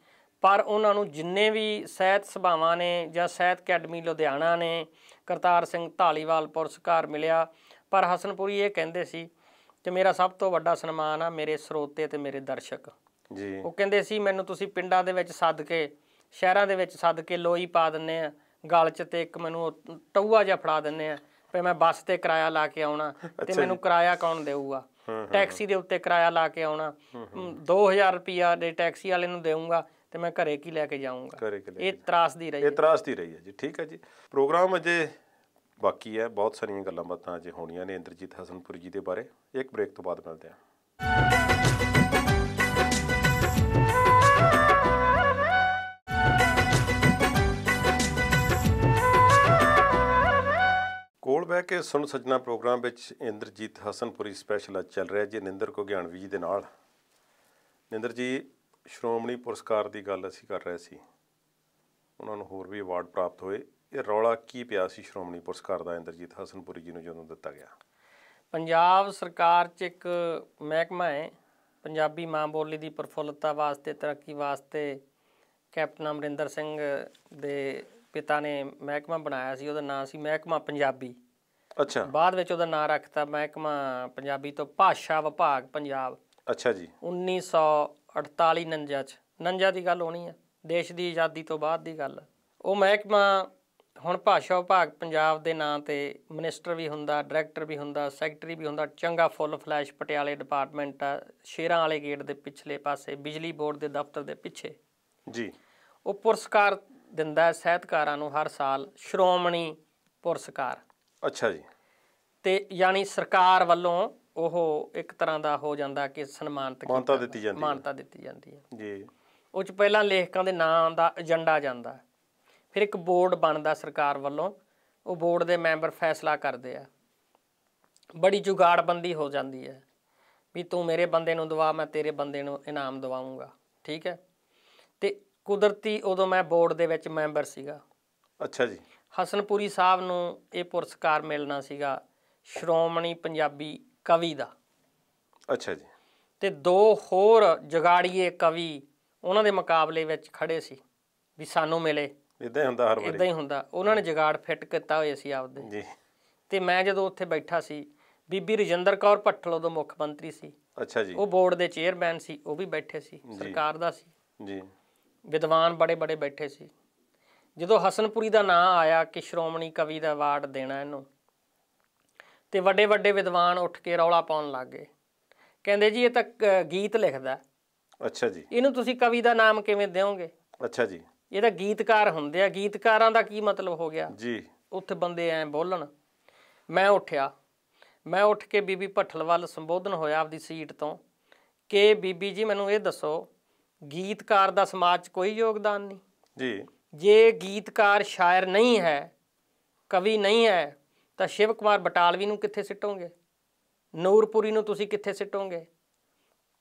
ਪਰ ਉਹਨਾਂ ਨੂੰ ਜਿੰਨੇ ਵੀ ਸਹਿਤ ਸਭਾਵਾਂ ਨੇ ਜਾਂ ਸਹਿਤ ਅਕੈਡਮੀ ਲੁਧਿਆਣਾ ਨੇ ਕਰਤਾਰ ਸਿੰਘ ਢਾਲੀਵਾਲ ਪੁਰਸਕਾਰ ਮਿਲਿਆ ਪਰ ਹਸਨਪੁਰੀ ਇਹ ਕਹਿੰਦੇ ਸੀ ਕਿ ਮੇਰਾ ਸਭ ਤੋਂ ਵੱਡਾ ਸਨਮਾਨ ਆ ਮੇਰੇ ਸਰੋਤੇ ਤੇ ਮੇਰੇ ਦਰਸ਼ਕ ਜੀ ਉਹ ਕਹਿੰਦੇ ਸੀ ਮੈਨੂੰ ਤੁਸੀਂ ਪਿੰਡਾਂ ਦੇ ਵਿੱਚ ਸੱਦ ਕੇ ਸ਼ਹਿਰਾਂ ਦੇ ਵਿੱਚ ਸੱਦ ਕੇ ਲੋਈ ਪਾ ਦਿੰਨੇ ਆ ਗਲ 'ਚ ਤੇ ਇੱਕ ਮੈਨੂੰ ਟਊਆ ਜਿਹਾ ਫੜਾ ਦਿੰਨੇ ਆ ਪੇ ਮੈਂ ਬੱਸ ਤੇ ਕਿਰਾਇਆ ਲਾ ਕੇ ਆਉਣਾ ਤੇ ਮੈਨੂੰ ਕਿਰਾਇਆ ਕੌਣ ਦੇਊਗਾ ਟੈਕਸੀ ਦੇ ਉੱਤੇ ਕਿਰਾਇਆ ਲਾ ਕੇ ਆਉਣਾ 2000 ਰੁਪਿਆ ਦੇ ਟੈਕਸੀ ਵਾਲੇ ਨੂੰ ਦੇਊਗਾ ਤੇ ਮੈਂ ਘਰੇ ਕੀ ਲੈ ਕੇ ਜਾਊਂਗਾ ਇਹ ਤਰਾਸਦੀ ਰਹੀ ਹੈ ਇਹ ਤਰਾਸਦੀ ਰਹੀ ਹੈ ਜੀ ਠੀਕ ਹੈ ਜੀ ਪ੍ਰੋਗਰਾਮ ਅਜੇ ਬਾਕੀ ਹੈ ਬਹੁਤ ਸਾਰੀਆਂ ਗੱਲਾਂ ਬਾਤਾਂ ਅਜੇ ਹੋਣੀਆਂ ਨੇ ਇੰਦਰਜੀਤ ਹਸਨਪੁਰ ਜੀ ਦੇ ਬਾਰੇ ਇੱਕ ਬ੍ਰੇਕ ਤੋਂ ਬਾਅਦ ਮਿਲਦੇ ਹਾਂ ਬਹਿ ਕੇ ਸੁਣ ਸਜਣਾ ਪ੍ਰੋਗਰਾਮ ਵਿੱਚ ਇੰਦਰਜੀਤ ਹਸਨਪੁਰੀ ਸਪੈਸ਼ਲ ਅੱਜ ਚੱਲ ਰਿਹਾ ਜੀ ਨਿੰਦਰ ਕੋਗਿਆਣਵੀ ਜੀ ਦੇ ਨਾਲ ਨਿੰਦਰ ਜੀ ਸ਼੍ਰੋਮਣੀ ਪੁਰਸਕਾਰ ਦੀ ਗੱਲ ਅਸੀਂ ਕਰ ਰਹੇ ਸੀ ਉਹਨਾਂ ਨੂੰ ਹੋਰ ਵੀ ਅਵਾਰਡ ਪ੍ਰਾਪਤ ਹੋਏ ਇਹ ਰੌਲਾ ਕੀ ਪਿਆ ਸੀ ਸ਼੍ਰੋਮਣੀ ਪੁਰਸਕਾਰ ਦਾ ਇੰਦਰਜੀਤ ਹਸਨਪੁਰੀ ਜੀ ਨੂੰ ਜਦੋਂ ਦਿੱਤਾ ਗਿਆ ਪੰਜਾਬ ਸਰਕਾਰ 'ਚ ਇੱਕ ਮਹਿਕਮਾ ਹੈ ਪੰਜਾਬੀ ਮਾਂ ਬੋਲੀ ਦੀ ਪ੍ਰਫੁੱਲਤਾ ਵਾਸਤੇ ਤਰੱਕੀ ਵਾਸਤੇ ਕੈਪਟਨ ਅਮਰਿੰਦਰ ਸਿੰਘ ਦੇ ਪਿਤਾ ਨੇ ਮਹਿਕਮਾ ਬਣਾਇਆ ਸੀ ਉਹਦਾ ਨਾਮ ਸੀ ਮਹਿਕਮਾ ਪੰਜਾਬੀ ਅੱਛਾ ਬਾਅਦ ਵਿੱਚ ਉਹਦਾ ਨਾਮ ਰੱਖਤਾ ਮਹਿਕਮਾ ਪੰਜਾਬੀ ਤੋਂ ਭਾਸ਼ਾ ਵਿਭਾਗ ਪੰਜਾਬ ਅੱਛਾ ਜੀ 1948 49 ਚ 49 ਦੀ ਗੱਲ ਹੋਣੀ ਆ ਦੇਸ਼ ਦੀ ਆਜ਼ਾਦੀ ਤੋਂ ਬਾਅਦ ਦੀ ਗੱਲ ਉਹ ਮਹਿਕਮਾ ਹੁਣ ਭਾਸ਼ਾ ਵਿਭਾਗ ਪੰਜਾਬ ਦੇ ਨਾਂ ਤੇ ਮਿਨਿਸਟਰ ਵੀ ਹੁੰਦਾ ਡਾਇਰੈਕਟਰ ਵੀ ਹੁੰਦਾ ਸੈਕਟਰੀ ਵੀ ਹੁੰਦਾ ਚੰਗਾ ਫੁੱਲ ਫਲੈਸ਼ ਪਟਿਆਲੇ ਡਿਪਾਰਟਮੈਂਟ ਆ ਸ਼ੇਰਾਂ ਵਾਲੇ ਗੇਟ ਦੇ ਪਿਛਲੇ ਪਾਸੇ ਬਿਜਲੀ ਬੋਰਡ ਦੇ ਦਫ਼ਤਰ ਦੇ ਪਿੱਛੇ ਜੀ ਉਹ ਪੁਰਸਕਾਰ ਦਿੰਦਾ ਹੈ ਸਹਿਤਕਾਰਾਂ ਨੂੰ ਹਰ ਸਾਲ ਸ਼੍ਰੋਮਣੀ ਪੁਰਸਕਾਰ ਅੱਛਾ ਜੀ ਤੇ ਯਾਨੀ ਸਰਕਾਰ ਵੱਲੋਂ ਉਹ ਇੱਕ ਤਰ੍ਹਾਂ ਦਾ ਹੋ ਜਾਂਦਾ ਕਿ ਸਨਮਾਨਤ ਮਾਨਤਾ ਦਿੱਤੀ ਜਾਂਦੀ ਹੈ ਮਾਨਤਾ ਦਿੱਤੀ ਜਾਂਦੀ ਹੈ ਜੀ ਉਹ ਚ ਪਹਿਲਾਂ ਲੇਖਕਾਂ ਦੇ ਨਾਂ ਦਾ ਏਜੰਡਾ ਜਾਂਦਾ ਫਿਰ ਇੱਕ ਬੋਰਡ ਬਣਦਾ ਸਰਕਾਰ ਵੱਲੋਂ ਉਹ ਬੋਰਡ ਦੇ ਮੈਂਬਰ ਫੈਸਲਾ ਕਰਦੇ ਆ ਬੜੀ ਜੁਗਾੜਬੰਦੀ ਹੋ ਜਾਂਦੀ ਹੈ ਵੀ ਤੂੰ ਮੇਰੇ ਬੰਦੇ ਨੂੰ ਦਵਾ ਮੈਂ ਤੇਰੇ ਬੰਦੇ ਨੂੰ ਇਨਾਮ ਦਵਾਉਂਗਾ ਠੀਕ ਹੈ ਤੇ ਕੁਦਰਤੀ ਉਦੋਂ ਮੈਂ ਬੋਰਡ ਦੇ ਵਿੱਚ ਮੈਂਬਰ ਸੀਗਾ ਅੱਛਾ ਜੀ ਹਸਨਪੁਰੀ ਸਾਹਿਬ ਨੂੰ ਇਹ ਪੁਰਸਕਾਰ ਮਿਲਣਾ ਸੀਗਾ ਸ਼੍ਰੋਮਣੀ ਪੰਜਾਬੀ ਕਵੀ ਦਾ ਅੱਛਾ ਜੀ ਤੇ ਦੋ ਹੋਰ ਜਗਾੜੀਏ ਕਵੀ ਉਹਨਾਂ ਦੇ ਮੁਕਾਬਲੇ ਵਿੱਚ ਖੜੇ ਸੀ ਵੀ ਸਾਨੂੰ ਮਿਲੇ ਇਦਾਂ ਹੀ ਹੁੰਦਾ ਹਰ ਵਾਰੀ ਇਦਾਂ ਹੀ ਹੁੰਦਾ ਉਹਨਾਂ ਨੇ ਜਗਾੜ ਫਿੱਟ ਕੀਤਾ ਹੋਇਆ ਸੀ ਆਪਦੇ ਜੀ ਤੇ ਮੈਂ ਜਦੋਂ ਉੱਥੇ ਬੈਠਾ ਸੀ ਬੀਬੀ ਰਜਿੰਦਰ ਕੌਰ ਭੱਟਲ ਦਾ ਮੁੱਖ ਮੰਤਰੀ ਸੀ ਅੱਛਾ ਜੀ ਉਹ ਬੋਰਡ ਦੇ ਚੇਅਰਮੈਨ ਸੀ ਉਹ ਵੀ ਬੈਠੇ ਸੀ ਸਰਕਾਰ ਦਾ ਸੀ ਜੀ ਵਿਦਵਾਨ ਬੜੇ ਬੜੇ ਬੈਠੇ ਸੀ ਜਦੋਂ ਹਸਨਪੁਰੀ ਦਾ ਨਾਂ ਆਇਆ ਕਿ ਸ਼੍ਰੋਮਣੀ ਕਵੀ ਦਾ ਅਵਾਰਡ ਦੇਣਾ ਇਹਨੂੰ ਤੇ ਵੱਡੇ ਵੱਡੇ ਵਿਦਵਾਨ ਉੱਠ ਕੇ ਰੌਲਾ ਪਾਉਣ ਲੱਗੇ ਕਹਿੰਦੇ ਜੀ ਇਹ ਤਾਂ ਗੀਤ ਲਿਖਦਾ ਅੱਛਾ ਜੀ ਇਹਨੂੰ ਤੁਸੀਂ ਕਵੀ ਦਾ ਨਾਮ ਕਿਵੇਂ ਦਿਓਗੇ ਅੱਛਾ ਜੀ ਇਹ ਤਾਂ ਗੀਤਕਾਰ ਹੁੰਦੇ ਆ ਗੀਤਕਾਰਾਂ ਦਾ ਕੀ ਮਤਲਬ ਹੋ ਗਿਆ ਜੀ ਉੱਥੇ ਬੰਦੇ ਐ ਬੋਲਣ ਮੈਂ ਉੱਠਿਆ ਮੈਂ ਉੱਠ ਕੇ ਬੀਬੀ ਭੱਠਲ ਵੱਲ ਸੰਬੋਧਨ ਹੋਇਆ ਆਪਦੀ ਸੀਟ ਤੋਂ ਕਿ ਬੀਬੀ ਜੀ ਮੈਨੂੰ ਇਹ ਦੱਸੋ ਗੀਤਕਾਰ ਦਾ ਸਮਾਜ 'ਚ ਕੋਈ ਯੋਗਦਾਨ ਨਹੀਂ ਜੀ ਜੇ ਗੀਤਕਾਰ ਸ਼ਾਇਰ ਨਹੀਂ ਹੈ ਕਵੀ ਨਹੀਂ ਹੈ ਤਾਂ ਸ਼ਿਵ ਕੁਮਾਰ ਬਟਾਲਵੀ ਨੂੰ ਕਿੱਥੇ ਸਿੱਟੋਗੇ ਨੂਰਪੁਰੀ ਨੂੰ ਤੁਸੀਂ ਕਿੱਥੇ ਸਿੱਟੋਗੇ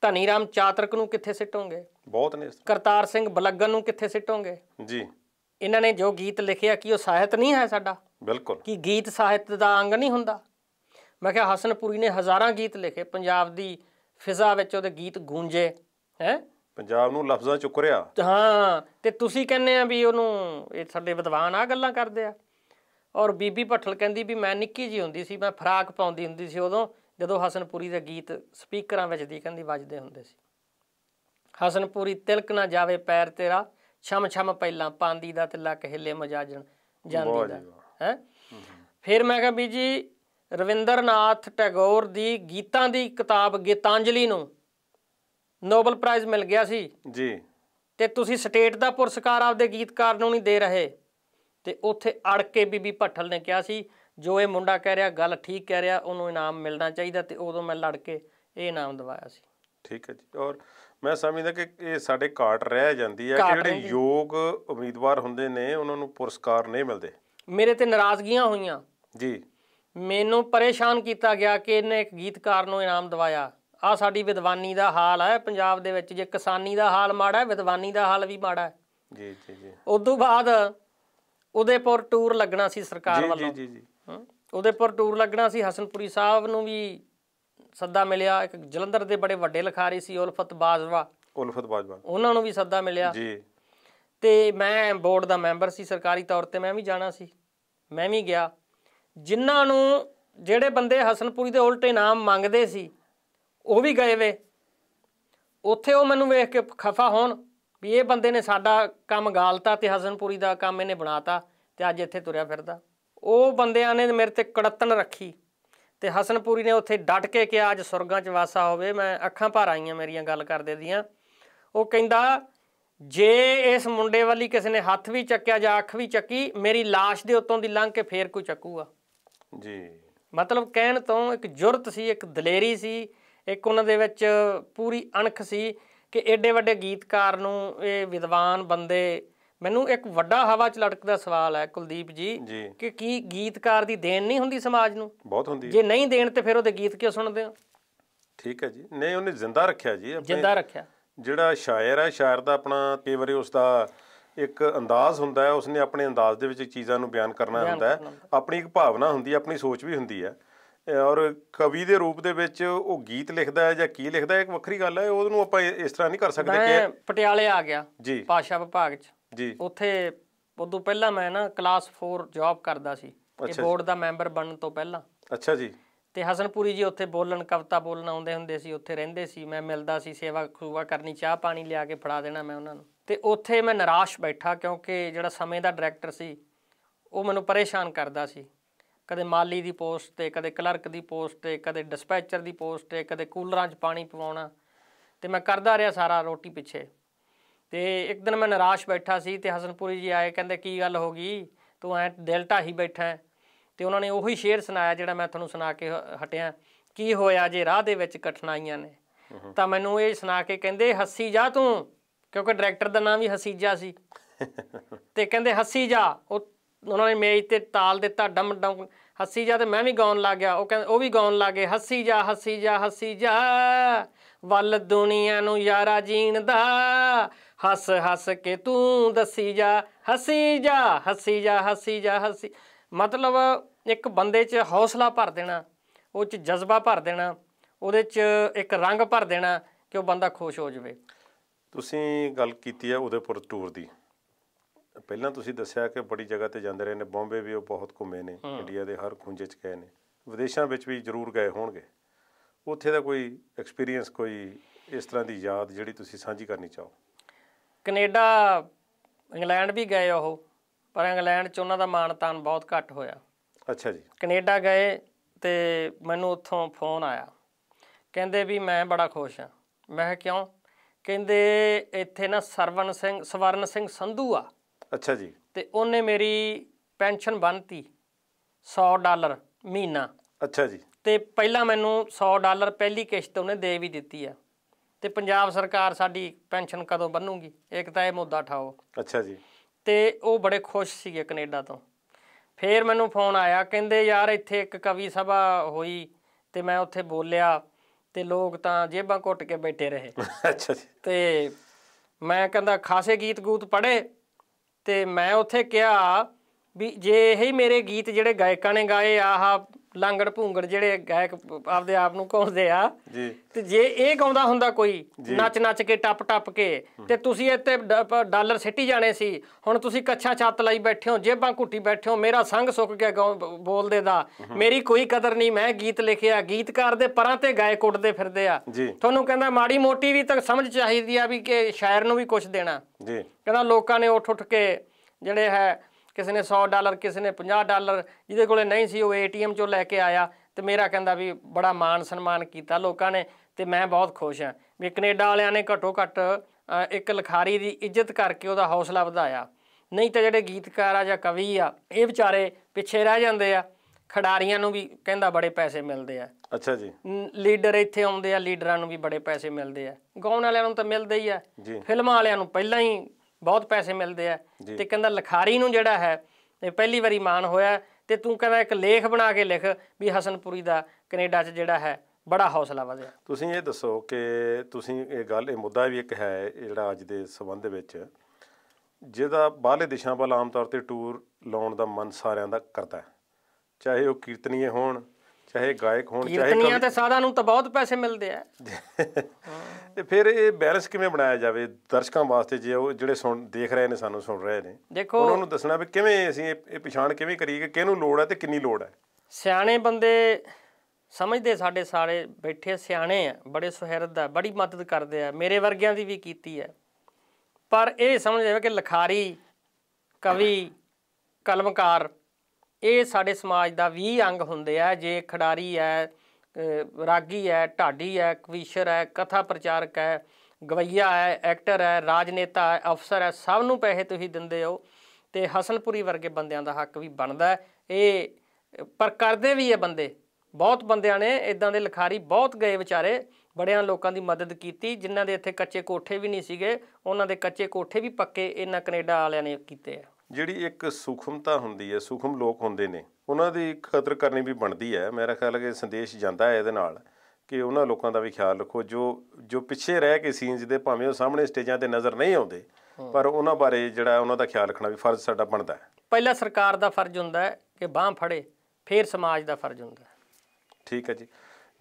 ਧਨੀ ਰਾਮ ਚਾਤਰਕ ਨੂੰ ਕਿੱਥੇ ਸਿੱਟੋਗੇ ਬਹੁਤ ਨੇ ਕਰਤਾਰ ਸਿੰਘ ਬਲੱਗਨ ਨੂੰ ਕਿੱਥੇ ਸਿੱਟੋਗੇ ਜੀ ਇਹਨਾਂ ਨੇ ਜੋ ਗੀਤ ਲਿਖਿਆ ਕੀ ਉਹ ਸਾਹਿਤ ਨਹੀਂ ਹੈ ਸਾਡਾ ਬਿਲਕੁਲ ਕੀ ਗੀਤ ਸਾਹਿਤ ਦਾ ਅੰਗ ਨਹੀਂ ਹੁੰਦਾ ਮੈਂ ਕਿਹਾ ਹਸਨਪੁਰੀ ਨੇ ਹਜ਼ਾਰਾਂ ਗੀਤ ਲਿਖੇ ਪੰਜਾਬ ਦੀ ਫਿਜ਼ਾ ਵਿੱਚ ਉਹਦੇ ਗੀਤ ਗੂੰਜੇ ਹੈ ਪੰਜਾਬ ਨੂੰ ਲਫ਼ਜ਼ਾਂ ਚ ਉਕਰਿਆ ਹਾਂ ਤੇ ਤੁਸੀਂ ਕਹਿੰਦੇ ਆ ਵੀ ਉਹਨੂੰ ਇਹ ਸਾਡੇ ਵਿਦਵਾਨ ਆ ਗੱਲਾਂ ਕਰਦੇ ਆ ਔਰ ਬੀਬੀ ਭੱਠਲ ਕਹਿੰਦੀ ਵੀ ਮੈਂ ਨਿੱਕੀ ਜੀ ਹੁੰਦੀ ਸੀ ਮੈਂ ਫਰਾਕ ਪਾਉਂਦੀ ਹੁੰਦੀ ਸੀ ਉਦੋਂ ਜਦੋਂ ਹਸਨਪੁਰੀ ਦੇ ਗੀਤ ਸਪੀਕਰਾਂ ਵਿੱਚ ਦੀ ਕਹਿੰਦੀ ਵੱਜਦੇ ਹੁੰਦੇ ਸੀ ਹਸਨਪੁਰੀ ਤਿਲਕ ਨਾ ਜਾਵੇ ਪੈਰ ਤੇਰਾ ਛਮ ਛਮ ਪਹਿਲਾਂ ਪਾਂਦੀ ਦਾ ਤੇ ਲੱਕ ਹਿੱਲੇ ਮਜਾਜਣ ਜਾਂਦੀ ਦਾ ਹੈ ਫਿਰ ਮੈਂ ਕਿਹਾ ਵੀ ਜੀ ਰਵਿੰਦਰਨਾਥ ਟੈਗੋਰ ਦੀ ਗੀਤਾਂ ਦੀ ਕਿਤਾਬ ਗੀਤਾਂਜਲੀ ਨੂੰ ਨੋਬਲ ਪ੍ਰਾਈਜ਼ ਮਿਲ ਗਿਆ ਸੀ ਜੀ ਤੇ ਤੁਸੀਂ ਸਟੇਟ ਦਾ ਪੁਰਸਕਾਰ ਆਪਦੇ ਗੀਤਕਾਰ ਨੂੰ ਨਹੀਂ ਦੇ ਰਹੇ ਤੇ ਉੱਥੇ ਅੜ ਕੇ ਬੀਬੀ ਭੱਠਲ ਨੇ ਕਿਹਾ ਸੀ ਜੋ ਇਹ ਮੁੰਡਾ ਕਹਿ ਰਿਹਾ ਗੱਲ ਠੀਕ ਕਹਿ ਰਿਹਾ ਉਹਨੂੰ ਇਨਾਮ ਮਿਲਣਾ ਚਾਹੀਦਾ ਤੇ ਉਦੋਂ ਮੈਂ ਲੜ ਕੇ ਇਹ ਇਨਾਮ ਦਿਵਾਇਆ ਸੀ ਠੀਕ ਹੈ ਜੀ ਔਰ ਮੈਂ ਸਮਝਦਾ ਕਿ ਇਹ ਸਾਡੇ ਘਾਟ ਰਹਿ ਜਾਂਦੀ ਹੈ ਕਿ ਜਿਹੜੇ ਯੋਗ ਉਮੀਦਵਾਰ ਹੁੰਦੇ ਨੇ ਉਹਨਾਂ ਨੂੰ ਪੁਰਸਕਾਰ ਨਹੀਂ ਮਿਲਦੇ ਮੇਰੇ ਤੇ ਨਾਰਾਜ਼ਗੀਆਂ ਹੋਈਆਂ ਜੀ ਮੈਨੂੰ ਪਰੇਸ਼ਾਨ ਕੀਤਾ ਗਿਆ ਕਿ ਇਹਨੇ ਇੱਕ ਗੀਤਕਾਰ ਨੂੰ ਇਨਾਮ ਦਿਵਾਇਆ ਆ ਸਾਡੀ ਵਿਦਵਾਨੀ ਦਾ ਹਾਲ ਹੈ ਪੰਜਾਬ ਦੇ ਵਿੱਚ ਜੇ ਕਿਸਾਨੀ ਦਾ ਹਾਲ ਮਾੜਾ ਹੈ ਵਿਦਵਾਨੀ ਦਾ ਹਾਲ ਵੀ ਮਾੜਾ ਹੈ ਜੀ ਜੀ ਜੀ ਉਦੋਂ ਬਾਅਦ ਉਦੇਪੁਰ ਟੂਰ ਲੱਗਣਾ ਸੀ ਸਰਕਾਰ ਵੱਲੋਂ ਜੀ ਜੀ ਜੀ ਉਦੇਪੁਰ ਟੂਰ ਲੱਗਣਾ ਸੀ ਹਸਨਪੁਰੀ ਸਾਹਿਬ ਨੂੰ ਵੀ ਸੱਦਾ ਮਿਲਿਆ ਇੱਕ ਜਲੰਧਰ ਦੇ ਬੜੇ ਵੱਡੇ ਲਿਖਾਰੀ ਸੀ ਉਲਫਤ ਬਾਜਵਾ ਉਲਫਤ ਬਾਜਵਾ ਉਹਨਾਂ ਨੂੰ ਵੀ ਸੱਦਾ ਮਿਲਿਆ ਜੀ ਤੇ ਮੈਂ ਬੋਰਡ ਦਾ ਮੈਂਬਰ ਸੀ ਸਰਕਾਰੀ ਤੌਰ ਤੇ ਮੈਂ ਵੀ ਜਾਣਾ ਸੀ ਮੈਂ ਵੀ ਗਿਆ ਜਿਨ੍ਹਾਂ ਨੂੰ ਜਿਹੜੇ ਬੰਦੇ ਹਸਨਪੁਰੀ ਦੇ ਉਲਟੇ ਨਾਮ ਮੰਗਦੇ ਸੀ ਉਹ ਵੀ ਗਏ ਵੇ ਉੱਥੇ ਉਹ ਮੈਨੂੰ ਵੇਖ ਕੇ ਖਫਾ ਹੋਣ ਵੀ ਇਹ ਬੰਦੇ ਨੇ ਸਾਡਾ ਕੰਮ ਗਾਲਤਾ ਤੇ ਹਸਨਪੁਰੀ ਦਾ ਕੰਮ ਇਹਨੇ ਬਣਾਤਾ ਤੇ ਅੱਜ ਇੱਥੇ ਤੁਰਿਆ ਫਿਰਦਾ ਉਹ ਬੰਦਿਆਂ ਨੇ ਮੇਰੇ ਤੇ ਕੜਤਨ ਰੱਖੀ ਤੇ ਹਸਨਪੁਰੀ ਨੇ ਉੱਥੇ ਡਟ ਕੇ ਕਿਹਾ ਅੱਜ ਸੁਰਗਾਂ 'ਚ ਵਾਸਾ ਹੋਵੇ ਮੈਂ ਅੱਖਾਂ ਭਰ ਆਈਆਂ ਮੇਰੀਆਂ ਗੱਲ ਕਰਦੇ ਦੀਆਂ ਉਹ ਕਹਿੰਦਾ ਜੇ ਇਸ ਮੁੰਡੇ ਵਾਲੀ ਕਿਸੇ ਨੇ ਹੱਥ ਵੀ ਚੱਕਿਆ ਜਾਂ ਅੱਖ ਵੀ ਚੱਕੀ ਮੇਰੀ লাশ ਦੇ ਉੱਤੋਂ ਦੀ ਲੰਘ ਕੇ ਫੇਰ ਕੋਈ ਚੱਕੂਗਾ ਜੀ ਮਤਲਬ ਕਹਿਣ ਤੋਂ ਇੱਕ ਜੁਰਤ ਸੀ ਇੱਕ ਦਲੇਰੀ ਸੀ ਇੱਕ ਉਹਨਾਂ ਦੇ ਵਿੱਚ ਪੂਰੀ ਅਣਖ ਸੀ ਕਿ ਐਡੇ ਵੱਡੇ ਗੀਤਕਾਰ ਨੂੰ ਇਹ ਵਿਦਵਾਨ ਬੰਦੇ ਮੈਨੂੰ ਇੱਕ ਵੱਡਾ ਹਵਾ 'ਚ ਲਟਕਦਾ ਸਵਾਲ ਹੈ ਕੁਲਦੀਪ ਜੀ ਕਿ ਕੀ ਗੀਤਕਾਰ ਦੀ ਦੇਣ ਨਹੀਂ ਹੁੰਦੀ ਸਮਾਜ ਨੂੰ ਬਹੁਤ ਹੁੰਦੀ ਜੇ ਨਹੀਂ ਦੇਣ ਤੇ ਫਿਰ ਉਹਦੇ ਗੀਤ ਕਿਉਂ ਸੁਣਦੇ ਆ ਠੀਕ ਹੈ ਜੀ ਨਹੀਂ ਉਹਨੇ ਜ਼ਿੰਦਾ ਰੱਖਿਆ ਜੀ ਆਪਣੇ ਜ਼ਿੰਦਾ ਰੱਖਿਆ ਜਿਹੜਾ ਸ਼ਾਇਰ ਹੈ ਸ਼ਾਇਰ ਦਾ ਆਪਣਾ ਕਈ ਵਾਰੀ ਉਸ ਦਾ ਇੱਕ ਅੰਦਾਜ਼ ਹੁੰਦਾ ਹੈ ਉਸਨੇ ਆਪਣੇ ਅੰਦਾਜ਼ ਦੇ ਵਿੱਚ ਚੀਜ਼ਾਂ ਨੂੰ ਬਿਆਨ ਕਰਨਾ ਹੁੰਦਾ ਹੈ ਆਪਣੀ ਇੱਕ ਭਾਵਨਾ ਹੁੰਦੀ ਹੈ ਆਪਣੀ ਸੋਚ ਵੀ ਹੁੰਦੀ ਹੈ ਔਰ ਕਵੀ ਦੇ ਰੂਪ ਦੇ ਵਿੱਚ ਉਹ ਗੀਤ ਲਿਖਦਾ ਹੈ ਜਾਂ ਕੀ ਲਿਖਦਾ ਹੈ ਇੱਕ ਵੱਖਰੀ ਗੱਲ ਹੈ ਉਹਨੂੰ ਆਪਾਂ ਇਸ ਤਰ੍ਹਾਂ ਨਹੀਂ ਕਰ ਸਕਦੇ ਕਿ ਪਟਿਆਲੇ ਆ ਗਿਆ ਜੀ ਪਾਸ਼ਾ ਵਿਭਾਗ 'ਚ ਜੀ ਉੱਥੇ ਉਦੋਂ ਪਹਿਲਾਂ ਮੈਂ ਨਾ ਕਲਾਸ 4 ਜੌਬ ਕਰਦਾ ਸੀ ਇਹ ਬੋਰਡ ਦਾ ਮੈਂਬਰ ਬਣਨ ਤੋਂ ਪਹਿਲਾਂ ਅੱਛਾ ਜੀ ਤੇ ਹਸਨਪੁਰੀ ਜੀ ਉੱਥੇ ਬੋਲਣ ਕਵਿਤਾ ਬੋਲਣ ਆਉਂਦੇ ਹੁੰਦੇ ਸੀ ਉੱਥੇ ਰਹਿੰਦੇ ਸੀ ਮੈਂ ਮਿਲਦਾ ਸੀ ਸੇਵਾ ਖੂਵਾ ਕਰਨੀ ਚਾਹ ਪਾਣੀ ਲਿਆ ਕੇ ਫੜਾ ਦੇਣਾ ਮੈਂ ਉਹਨਾਂ ਨੂੰ ਤੇ ਉੱਥੇ ਮੈਂ ਨਿਰਾਸ਼ ਬੈਠਾ ਕਿਉਂਕਿ ਜਿਹੜਾ ਸਮੇਂ ਦਾ ਡਾਇਰੈਕਟਰ ਸੀ ਉਹ ਮੈਨੂੰ ਪਰੇਸ਼ਾਨ ਕਰਦਾ ਸੀ ਕਦੇ ਮਾਲੀ ਦੀ ਪੋਸਟ ਤੇ ਕਦੇ ਕਲਰਕ ਦੀ ਪੋਸਟ ਤੇ ਕਦੇ ਡਿਸਪੈਚਰ ਦੀ ਪੋਸਟ ਤੇ ਕਦੇ ਕੂਲਰਾਂ 'ਚ ਪਾਣੀ ਪਵਾਉਣਾ ਤੇ ਮੈਂ ਕਰਦਾ ਰਿਹਾ ਸਾਰਾ ਰੋਟੀ ਪਿੱਛੇ ਤੇ ਇੱਕ ਦਿਨ ਮੈਂ ਨਿਰਾਸ਼ ਬੈਠਾ ਸੀ ਤੇ ਹਸਨਪੁਰੀ ਜੀ ਆਏ ਕਹਿੰਦੇ ਕੀ ਗੱਲ ਹੋ ਗਈ ਤੂੰ ਐ ਦਿਲਟਾ ਹੀ ਬੈਠਾ ਤੇ ਉਹਨਾਂ ਨੇ ਉਹੀ ਸ਼ੇਰ ਸੁਣਾਇਆ ਜਿਹੜਾ ਮੈਂ ਤੁਹਾਨੂੰ ਸੁਣਾ ਕੇ ਹਟਿਆ ਕੀ ਹੋਇਆ ਜੇ ਰਾਹ ਦੇ ਵਿੱਚ ਕਠਿਨਾਈਆਂ ਨੇ ਤਾਂ ਮੈਨੂੰ ਇਹ ਸੁਣਾ ਕੇ ਕਹਿੰਦੇ ਹੱਸੀ ਜਾ ਤੂੰ ਕਿਉਂਕਿ ਡਾਇਰੈਕਟਰ ਦਾ ਨਾਮ ਵੀ ਹਸੀਜਾ ਸੀ ਤੇ ਕਹਿੰਦੇ ਹੱਸੀ ਜਾ ਉਹ ਉਹਨਾਂ ਨੇ ਮੇਜ਼ ਤੇ ਤਾਲ ਦਿੱਤਾ ਡਮ ਡਮ ਹੱਸੀ ਜਾ ਤੇ ਮੈਂ ਵੀ ਗਾਉਣ ਲੱਗ ਗਿਆ ਉਹ ਕਹਿੰਦੇ ਉਹ ਵੀ ਗਾਉਣ ਲੱਗੇ ਹੱਸੀ ਜਾ ਹੱਸੀ ਜਾ ਹੱਸੀ ਜਾ ਵੱਲ ਦੁਨੀਆ ਨੂੰ ਯਾਰਾ ਜੀਣ ਦਾ ਹੱਸ ਹੱਸ ਕੇ ਤੂੰ ਦੱਸੀ ਜਾ ਹੱਸੀ ਜਾ ਹੱਸੀ ਜਾ ਹੱਸੀ ਜਾ ਹੱਸੀ ਮਤਲਬ ਇੱਕ ਬੰਦੇ 'ਚ ਹੌਸਲਾ ਭਰ ਦੇਣਾ ਉਹ 'ਚ ਜਜ਼ਬਾ ਭਰ ਦੇਣਾ ਉਹਦੇ 'ਚ ਇੱਕ ਰੰਗ ਭਰ ਦੇਣਾ ਕਿ ਉਹ ਬੰਦਾ ਖੁਸ਼ ਹੋ ਜਾਵੇ ਤੁਸੀਂ ਗੱਲ ਕੀਤੀ ਹੈ ਉਦੇਪੁਰ ਟੂਰ ਦੀ ਪਹਿਲਾਂ ਤੁਸੀਂ ਦੱਸਿਆ ਕਿ ਬੜੀ ਜਗ੍ਹਾ ਤੇ ਜਾਂਦੇ ਰਹੇ ਨੇ ਬੰਬੇ ਵੀ ਉਹ ਬਹੁਤ ਘੁੰਮੇ ਨੇ ਇੰਡੀਆ ਦੇ ਹਰ ਖੁੰਝੇ 'ਚ ਗਏ ਨੇ ਵਿਦੇਸ਼ਾਂ ਵਿੱਚ ਵੀ ਜ਼ਰੂਰ ਗਏ ਹੋਣਗੇ ਉੱਥੇ ਦਾ ਕੋਈ ਐਕਸਪੀਰੀਅੰਸ ਕੋਈ ਇਸ ਤਰ੍ਹਾਂ ਦੀ ਯਾਦ ਜਿਹੜੀ ਤੁਸੀਂ ਸਾਂਝੀ ਕਰਨੀ ਚਾਹੋ ਕੈਨੇਡਾ ਇੰਗਲੈਂਡ ਵੀ ਗਏ ਉਹ ਪਰ ਇੰਗਲੈਂਡ 'ਚ ਉਹਨਾਂ ਦਾ ਮਾਨਤਾਨ ਬਹੁਤ ਘੱਟ ਹੋਇਆ ਅੱਛਾ ਜੀ ਕੈਨੇਡਾ ਗਏ ਤੇ ਮੈਨੂੰ ਉੱਥੋਂ ਫੋਨ ਆਇਆ ਕਹਿੰਦੇ ਵੀ ਮੈਂ ਬੜਾ ਖੁਸ਼ ਆ ਮੈਂ ਕਿਉਂ ਕਹਿੰਦੇ ਇੱਥੇ ਨਾ ਸਰਵਨ ਸਿੰਘ ਸਵਰਨ ਸਿੰਘ ਸੰਧੂ ਆ ਅੱਛਾ ਜੀ ਤੇ ਉਹਨੇ ਮੇਰੀ ਪੈਨਸ਼ਨ ਬੰਨਤੀ 100 ਡਾਲਰ ਮਹੀਨਾ ਅੱਛਾ ਜੀ ਤੇ ਪਹਿਲਾਂ ਮੈਨੂੰ 100 ਡਾਲਰ ਪਹਿਲੀ ਕਿਸ਼ਤ ਉਹਨੇ ਦੇ ਵੀ ਦਿੱਤੀ ਆ ਤੇ ਪੰਜਾਬ ਸਰਕਾਰ ਸਾਡੀ ਪੈਨਸ਼ਨ ਕਦੋਂ ਬੰਨੂਗੀ ਇੱਕ ਤਾਂ ਇਹ ਮੁੱਦਾ ਠਾਓ ਅੱਛਾ ਜੀ ਤੇ ਉਹ ਬੜੇ ਖੁਸ਼ ਸੀਗੇ ਕੈਨੇਡਾ ਤੋਂ ਫੇਰ ਮੈਨੂੰ ਫੋਨ ਆਇਆ ਕਹਿੰਦੇ ਯਾਰ ਇੱਥੇ ਇੱਕ ਕਵੀ ਸਭਾ ਹੋਈ ਤੇ ਮੈਂ ਉੱਥੇ ਬੋਲਿਆ ਤੇ ਲੋਕ ਤਾਂ ਜੇਬਾਂ ਘੁੱਟ ਕੇ ਬੈਠੇ ਰਹੇ ਅੱਛਾ ਜੀ ਤੇ ਮੈਂ ਕਹਿੰਦਾ ਖਾਸੇ ਗੀਤ ਗੂਤ ਪੜੇ ਤੇ ਮੈਂ ਉੱਥੇ ਕਿਹਾ ਵੀ ਜੇ ਇਹ ਹੀ ਮੇਰੇ ਗੀਤ ਜਿਹੜੇ ਗਾਇਕਾਂ ਨੇ ਗਾਏ ਆਹ ਲੰਗੜ ਭੂੰਗੜ ਜਿਹੜੇ ਗਾਇਕ ਆਪਦੇ ਆਪ ਨੂੰ ਕਹਉਂਦੇ ਆ ਜੀ ਤੇ ਜੇ ਇਹ ਗਾਉਂਦਾ ਹੁੰਦਾ ਕੋਈ ਨੱਚ ਨੱਚ ਕੇ ਟੱਪ ਟੱਪ ਕੇ ਤੇ ਤੁਸੀਂ ਇੱਥੇ ਡਾਲਰ ਸਿੱਟੀ ਜਾਣੇ ਸੀ ਹੁਣ ਤੁਸੀਂ ਕੱਛਾ ਛੱਤ ਲਈ ਬੈਠੇ ਹੋ ਜੇਬਾਂ ਘੁੱਟੀ ਬੈਠੇ ਹੋ ਮੇਰਾ ਸੰਗ ਸੁੱਕ ਗਿਆ ਬੋਲਦੇ ਦਾ ਮੇਰੀ ਕੋਈ ਕਦਰ ਨਹੀਂ ਮੈਂ ਗੀਤ ਲਿਖਿਆ ਗੀਤਕਾਰ ਦੇ ਪਰਾਂ ਤੇ ਗਾਇਕ ਉੱਡਦੇ ਫਿਰਦੇ ਆ ਤੁਹਾਨੂੰ ਕਹਿੰਦਾ ਮਾੜੀ ਮੋਟੀ ਵੀ ਤੱਕ ਸਮਝ ਚਾਹੀਦੀ ਆ ਵੀ ਕਿ ਸ਼ਾਇਰ ਨੂੰ ਵੀ ਕੁਝ ਦੇਣਾ ਜੀ ਕਹਿੰਦਾ ਲੋਕਾਂ ਨੇ ਉੱਠ ਉੱਠ ਕੇ ਜਿਹੜੇ ਹੈ ਕਿਸੇ ਨੇ 100 ਡਾਲਰ ਕਿਸੇ ਨੇ 50 ਡਾਲਰ ਜਿਹਦੇ ਕੋਲੇ ਨਹੀਂ ਸੀ ਉਹ ਏਟੀਐਮ ਚੋਂ ਲੈ ਕੇ ਆਇਆ ਤੇ ਮੇਰਾ ਕਹਿੰਦਾ ਵੀ ਬੜਾ ਮਾਣ ਸਨਮਾਨ ਕੀਤਾ ਲੋਕਾਂ ਨੇ ਤੇ ਮੈਂ ਬਹੁਤ ਖੁਸ਼ ਹਾਂ ਵੀ ਕੈਨੇਡਾ ਵਾਲਿਆਂ ਨੇ ਘੱਟੋ ਘੱਟ ਇੱਕ ਲਖਾਰੀ ਦੀ ਇੱਜ਼ਤ ਕਰਕੇ ਉਹਦਾ ਹੌਸਲਾ ਵਧਾਇਆ ਨਹੀਂ ਤਾਂ ਜਿਹੜੇ ਗੀਤਕਾਰ ਆ ਜਾਂ ਕਵੀ ਆ ਇਹ ਵਿਚਾਰੇ ਪਿੱਛੇ ਰਹਿ ਜਾਂਦੇ ਆ ਖਿਡਾਰੀਆਂ ਨੂੰ ਵੀ ਕਹਿੰਦਾ ਬੜੇ ਪੈਸੇ ਮਿਲਦੇ ਆ ਅੱਛਾ ਜੀ ਲੀਡਰ ਇੱਥੇ ਆਉਂਦੇ ਆ ਲੀਡਰਾਂ ਨੂੰ ਵੀ ਬੜੇ ਪੈਸੇ ਮਿਲਦੇ ਆ ਗਾਉਣ ਵਾਲਿਆਂ ਨੂੰ ਤਾਂ ਮਿਲਦੇ ਹੀ ਆ ਫਿਲਮਾਂ ਵਾਲਿਆਂ ਨੂੰ ਪਹਿਲਾਂ ਹੀ ਬਹੁਤ ਪੈਸੇ ਮਿਲਦੇ ਆ ਤੇ ਕਹਿੰਦਾ ਲਖਾਰੀ ਨੂੰ ਜਿਹੜਾ ਹੈ ਇਹ ਪਹਿਲੀ ਵਾਰੀ ਮਾਨ ਹੋਇਆ ਤੇ ਤੂੰ ਕਹਿੰਦਾ ਇੱਕ ਲੇਖ ਬਣਾ ਕੇ ਲਿਖ ਵੀ ਹਸਨਪੁਰੀ ਦਾ ਕੈਨੇਡਾ 'ਚ ਜਿਹੜਾ ਹੈ ਬੜਾ ਹੌਸਲਾ ਵਧਿਆ ਤੁਸੀਂ ਇਹ ਦੱਸੋ ਕਿ ਤੁਸੀਂ ਇਹ ਗੱਲ ਇਹ ਮੁੱਦਾ ਵੀ ਇੱਕ ਹੈ ਜਿਹੜਾ ਅੱਜ ਦੇ ਸਬੰਧ ਵਿੱਚ ਜਿਹਦਾ ਬਾਹਲੇ ਦੇਸ਼ਾਂ ਵੱਲ ਆਮ ਤੌਰ ਤੇ ਟੂਰ ਲਾਉਣ ਦਾ ਮਨ ਸਾਰਿਆਂ ਦਾ ਕਰਦਾ ਹੈ ਚਾਹੇ ਉਹ ਕੀਰਤਨੀਏ ਹੋਣ ਚਾਹੇ ਗਾਇਕ ਹੋਣ ਚਾਹੇ ਕੀਰਤਨੀਆਂ ਤੇ ਸਾਧਾਂ ਨੂੰ ਤਾਂ ਬਹੁਤ ਪੈਸੇ ਮਿਲਦੇ ਆ ਤੇ ਫਿਰ ਇਹ ਬੈਲੈਂਸ ਕਿਵੇਂ ਬਣਾਇਆ ਜਾਵੇ ਦਰਸ਼ਕਾਂ ਵਾਸਤੇ ਜੇ ਉਹ ਜਿਹੜੇ ਸੁਣ ਦੇਖ ਰਹੇ ਨੇ ਸਾਨੂੰ ਸੁਣ ਰਹੇ ਨੇ ਦੇਖੋ ਉਹਨਾਂ ਨੂੰ ਦੱਸਣਾ ਵੀ ਕਿਵੇਂ ਅਸੀਂ ਇਹ ਪਛਾਣ ਕਿਵੇਂ ਕਰੀਏ ਕਿ ਕਿਹਨੂੰ ਲੋੜ ਹੈ ਤੇ ਕਿੰਨੀ ਲੋੜ ਹੈ ਸਿਆਣੇ ਬੰਦੇ ਸਮਝਦੇ ਸਾਡੇ ਸਾਰੇ ਬੈਠੇ ਸਿਆਣੇ ਆ ਬੜੇ ਸੁਹਿਰਦ ਆ ਬੜੀ ਮਦਦ ਕਰਦੇ ਆ ਮੇਰੇ ਵਰਗਿਆਂ ਦੀ ਵੀ ਕੀਤੀ ਹੈ ਪਰ ਇਹ ਸਮਝ ਜਾਵੇ ਕਿ ਲਖਾਰੀ ਕਵੀ ਕਲਮਕਾਰ ਇਹ ਸਾਡੇ ਸਮਾਜ ਦਾ ਵੀ ਅੰਗ ਹੁੰਦੇ ਆ ਜੇ ਖਿਡਾਰੀ ਹੈ ਰਾਗੀ ਹੈ ਢਾਡੀ ਹੈ ਕਵੀਸ਼ਰ ਹੈ ਕਥਾ ਪ੍ਰਚਾਰਕ ਹੈ ਗਵਈਆ ਹੈ ਐਕਟਰ ਹੈ ਰਾਜਨੇਤਾ ਹੈ ਅਫਸਰ ਹੈ ਸਭ ਨੂੰ ਪੈਸੇ ਤੁਸੀਂ ਦਿੰਦੇ ਹੋ ਤੇ ਹਸਨਪੁਰੀ ਵਰਗੇ ਬੰਦਿਆਂ ਦਾ ਹੱਕ ਵੀ ਬਣਦਾ ਇਹ ਪਰ ਕਰਦੇ ਵੀ ਇਹ ਬੰਦੇ ਬਹੁਤ ਬੰਦਿਆਂ ਨੇ ਇਦਾਂ ਦੇ ਲਿਖਾਰੀ ਬਹੁਤ ਗਏ ਵਿਚਾਰੇ ਬੜਿਆਂ ਲੋਕਾਂ ਦੀ ਮਦਦ ਕੀਤੀ ਜਿਨ੍ਹਾਂ ਦੇ ਇੱਥੇ ਕੱਚੇ ਕੋਠੇ ਵੀ ਨਹੀਂ ਸੀਗੇ ਉਹਨਾਂ ਦੇ ਕੱਚੇ ਕੋਠੇ ਵੀ ਪੱਕੇ ਇਹਨਾਂ ਕੈਨੇਡਾ ਵਾਲਿਆਂ ਨੇ ਕੀਤੇ ਆ ਜਿਹੜੀ ਇੱਕ ਸੁਖਮਤਾ ਹੁੰਦੀ ਹੈ ਸੁਖਮ ਲੋਕ ਹੁੰਦੇ ਨੇ ਉਹਨਾਂ ਦੀ ਖਤਰ ਕਰਨੀ ਵੀ ਬਣਦੀ ਹੈ ਮੇਰਾ ਖਿਆਲ ਹੈ ਕਿ ਸੰਦੇਸ਼ ਜਾਂਦਾ ਹੈ ਇਹਦੇ ਨਾਲ ਕਿ ਉਹਨਾਂ ਲੋਕਾਂ ਦਾ ਵੀ ਖਿਆਲ ਰੱਖੋ ਜੋ ਜੋ ਪਿੱਛੇ ਰਹਿ ਕੇ ਸੀਨ ਜਿਹਦੇ ਭਾਵੇਂ ਉਹ ਸਾਹਮਣੇ ਸਟੇਜਾਂ ਤੇ ਨਜ਼ਰ ਨਹੀਂ ਆਉਂਦੇ ਪਰ ਉਹਨਾਂ ਬਾਰੇ ਜਿਹੜਾ ਉਹਨਾਂ ਦਾ ਖਿਆਲ ਰੱਖਣਾ ਵੀ ਫਰਜ਼ ਸਾਡਾ ਬਣਦਾ ਹੈ ਪਹਿਲਾ ਸਰਕਾਰ ਦਾ ਫਰਜ਼ ਹੁੰਦਾ ਹੈ ਕਿ ਬਾਹ ਫੜੇ ਫਿਰ ਸਮਾਜ ਦਾ ਫਰਜ਼ ਹੁੰਦਾ ਹੈ ਠੀਕ ਹੈ ਜੀ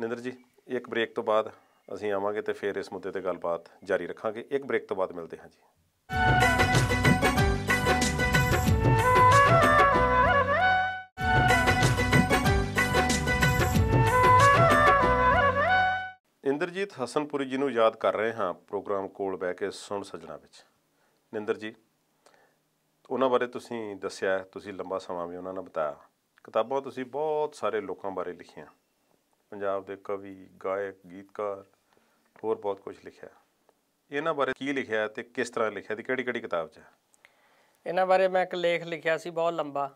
ਨਿੰਦਰ ਜੀ ਇੱਕ ਬ੍ਰੇਕ ਤੋਂ ਬਾਅਦ ਅਸੀਂ ਆਵਾਂਗੇ ਤੇ ਫਿਰ ਇਸ ਮੁੱਦੇ ਤੇ ਗੱਲਬਾਤ ਜਾਰੀ ਰੱਖਾਂਗੇ ਇੱਕ ਬ੍ਰੇਕ ਤੋਂ ਬਾਅਦ ਮਿਲਦੇ ਹਾਂ ਜੀ ਨਿੰਦਰਜੀਤ ਹਸਨਪੁਰੀ ਜੀ ਨੂੰ ਯਾਦ ਕਰ ਰਹੇ ਹਾਂ ਪ੍ਰੋਗਰਾਮ ਕੋਲ ਬੈ ਕੇ ਸੁਣ ਸਜਣਾ ਵਿੱਚ ਨਿੰਦਰ ਜੀ ਉਹਨਾਂ ਬਾਰੇ ਤੁਸੀਂ ਦੱਸਿਆ ਤੁਸੀਂ ਲੰਬਾ ਸਮਾਂ ਵੀ ਉਹਨਾਂ ਨਾਲ ਬਤਾਇਆ ਕਿਤਾਬਾਂ ਤੁਸੀਂ ਬਹੁਤ ਸਾਰੇ ਲੋਕਾਂ ਬਾਰੇ ਲਿਖੀਆਂ ਪੰਜਾਬ ਦੇ ਕਵੀ ਗਾਇਕ ਗੀਤਕਾਰ ਹੋਰ ਬਹੁਤ ਕੁਝ ਲਿਖਿਆ ਇਹਨਾਂ ਬਾਰੇ ਕੀ ਲਿਖਿਆ ਤੇ ਕਿਸ ਤਰ੍ਹਾਂ ਲਿਖਿਆ ਤੇ ਕਿਹੜੀ ਕਿਹੜੀ ਕਿਤਾਬ 'ਚ ਇਹਨਾਂ ਬਾਰੇ ਮੈਂ ਇੱਕ ਲੇਖ ਲਿਖਿਆ ਸੀ ਬਹੁਤ ਲੰਬਾ